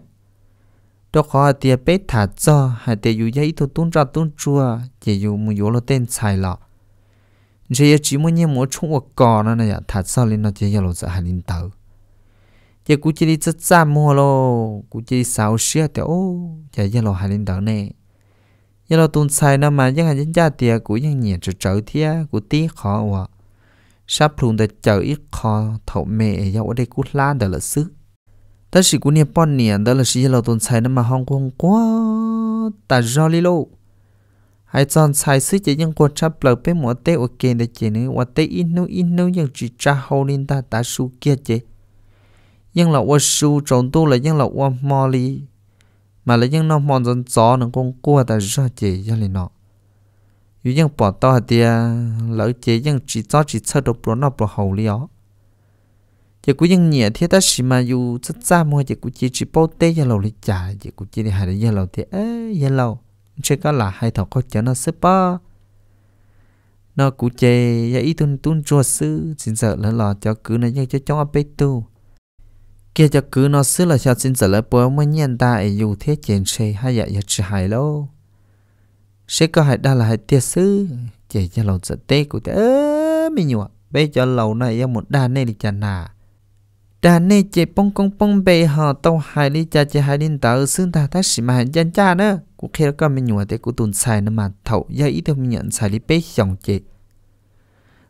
đó khó thì bé thả cho hay để dù giấy thôi tuôn ra tuôn chua chỉ dù muốn dù là tên xài lọ chỉ chỉ muốn nhớ muốn chung một cò nó này thả cho lên nó chỉ giờ là sợ hai linh tử chỉ cú chỉ đi rất xa mua lo cú chỉ sáu xia thì ô chỉ giờ là hai linh tử nè Yếu là tuôn xài nó mà nhưng hành gia thì cú nhưng nhẹ trở trở thia cú tí khó quá sắp luôn để chờ ít khó thầu mẹ giờ ở đây cú lan để là sức ta chỉ cũng niệm bọn niệm đó là chỉ là tồn tại nên mà hong kong quá ta do lý lô hay chọn sai sự chỉ những cuộc chấp lợi bên mỗi tế ok để chỉ nữa và tế ít nô ít nô những chỉ cha hậu nên ta ta su kia chỉ nhưng là qua su trộn tu là nhưng là qua mò li mà là nhưng nó mòn dân gió nó con cua ta do chỉ cho nên nọ, dù những bỏ to thì lỡ chỉ những chỉ cho chỉ chơi đồ pro nó pro hậu li ó chỉ cú dân nhẹ thế ta xí mà dù rất xa mua chỉ cú chỉ chỉ bao tê giờ lâu lịch trả chỉ cú chỉ để hai để giờ lâu thì ấy giờ lâu sẽ có là hai thằng có chở nó sếp ba nó cú chê giờ ít tuần tuần chùa sư xin sợ là lo cho cứ nó cho cho áp bên tu kia cho cứ nó sư là cho xin sợ là bố mới nhận ta ấy dù thế chiến xe hai giờ giờ chỉ hai lâu sẽ có hai đa là hai tiết sư chỉ cho lâu sợ tê của tê mình nhọ bây giờ lâu này em một đa này thì chả nào cha nè chị bông công bông bề họ tàu hai đi cha chị hai linh tàu xương ta ta xì mà dân cha nữa cũng khi đó có mình nhủa thế cũng tuần xài nữa mà thầu giờ ít thôi mình nhận xài đi bế chồng chị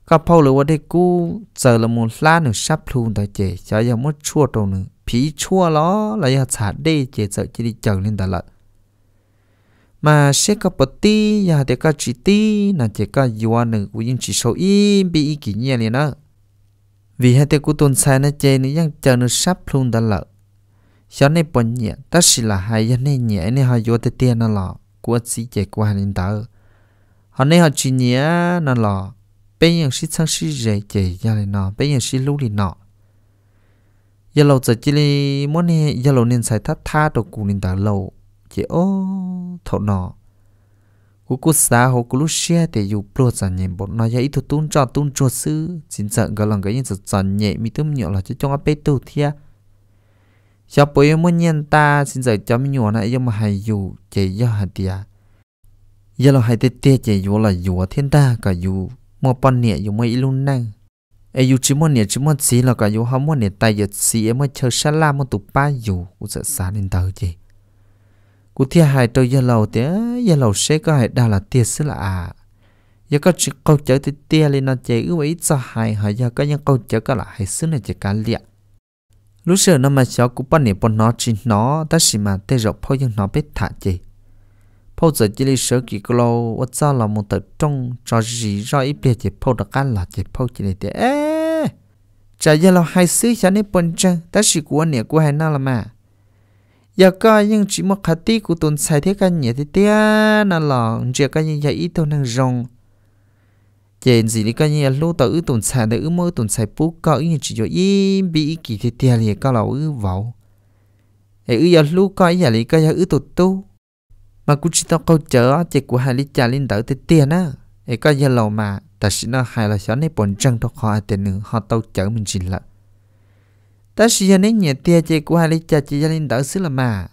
có phao lửa đây cú giờ là một lá nữa sắp luôn ta chế, cho giờ mất chua tàu nữa phí chua đó là giờ xả đê, chế sợ chị đi chồng lên ta lợn mà sẽ có bớt tí giờ thì có chỉ tí là chỉ có yuan nữa yên chỉ số ít bị ý kiến nhẹ liền đó vì hai tiêu của tôn sai nó chơi nó vẫn chờ nó sắp luôn đã lỡ, cho nên bọn nhẹ ta chỉ là hai dân này nhẹ nên họ vô tới tiền nó lọ của sĩ chạy qua hai linh tờ họ nên họ chỉ nhẹ nó lọ bây giờ sĩ sang sĩ rể chạy ra lên nọ, bây giờ sĩ lũ lên nọ, giờ lâu giờ chỉ là muốn này giờ lâu nên sai thắt tha đồ cụ linh tờ lâu chỉ ô thọ nọ cú cú xa hồ cú lúc xe để dù pro chẳng nhẹ bọn nó dạy thuật tún cho tún cho sư chính sợ gọi là cái những sự chẳng nhẹ mi tôm nhỏ là cho trong áp tu thia cho bồi muốn nhận ta xin giờ cho mi nhỏ này do mà hay dù chỉ do hà tia giờ là hay tê tê chỉ dù là dù thiên ta cả dù mua pan nhẹ dù mấy luôn năng ai dù chí mua nhẹ chí mua xí là cả dù không mua nhẹ tay giờ xí em mua chơi sa la mua tụ ba dù cũng sợ xa nên tao chỉ cú thia hai tôi giờ lâu thế giờ lâu sẽ có hai đa là tiền sẽ là à giờ có chuyện câu chở thì tiền lên nó chạy ưu ấy cho hai họ giờ có những câu chở có là hai xứ này chỉ cả liệt lúc xưa nó mà cháu cũng bắt nịp bọn nó chỉ nó ta chỉ mà tê rồi phô nhưng nó biết thả gì phô giờ chỉ lý sớ kỳ lâu và cho là một tập trung cho gì do ít bia chỉ phô đặc ăn là chỉ phô chỉ này thế chả giờ là hai xứ cho nên bọn chân ta chỉ của anh của hai nào là mà giờ có những chỉ một khát tí của tồn xài thế cái nhẹ thế tía nó là chuyện cái như giải dạ, ít thôi năng rong chuyện gì đi cái như lô tờ ư tồn xài để ư mơ tồn xài bố có ư chỉ cho y bị kỳ thế tía liền có là ư vào ư giờ lô có giờ liền cái ư tụt tu mà cũng chỉ tao câu chở chỉ của hai lít trà lên đỡ thế tiền á ư có giờ lầu mà ta chỉ nó hai là sáu này bổn trăng tao khó tiền nữa họ tao chờ mình chỉ lại ta chỉ là nên nhẹ tia chỉ của hai lý cha chỉ là nên đỡ xí là mà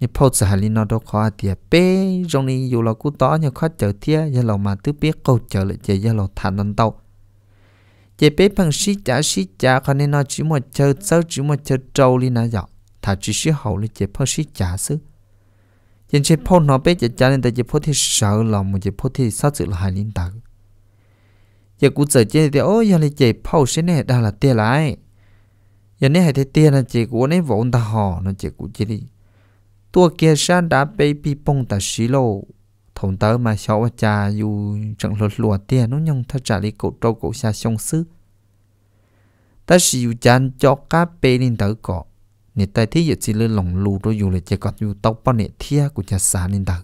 như phô sở hai linh nó đâu khó tia bé trong này dù là cú to như khó chờ tia giờ lòng mà tứ biết câu chờ lại chỉ giờ lòng thản đơn tàu chỉ bé bằng xí trả xí trả, còn nên nó chỉ một chơi sau chỉ một chơi trâu linh nãy giờ thà chỉ xí hậu là chỉ phô xí trả xứ chỉ chỉ phô nó bé chỉ chả nên tại chỉ phô thì sợ lòng mà chỉ phô thì sợ sự là hai linh tặng giờ cú giờ chỉ thì ôi giờ là chỉ phô xí này đã là tia lại giờ này hay thế tiền là chỉ của này vốn ta họ nó chỉ của chỉ đi tua kia san đã bị bị bông ta xí lô thông tớ mà cháu cha dù chẳng lột lụa tiền nó nhung thật trả đi cổ trâu cổ xa sông xứ ta sử dụng chan cho cá bê nên tớ cọ nè tay thí dụ chỉ lên lòng lù rồi dù là chỉ có dù tóc bao nè thia của cha xa nên tớ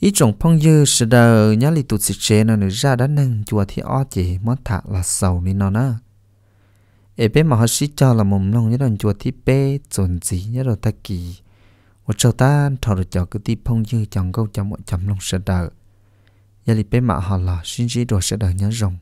ý trọng phong dư sự đời nhá lý tụt sự chế nó nữa ra đã nâng chùa thì o chỉ mất thả là sầu nên nó nữa เอเป้มาฮอชิจอละมุมลงยะดอนจัวที่เป้จนจียะดอตะกีวะเจ้าตาทอรจอกุติพงยือจังเกาจังหวะจำลงสะดายะลิเป้มาฮอลอชินจีดอสะดายยะรง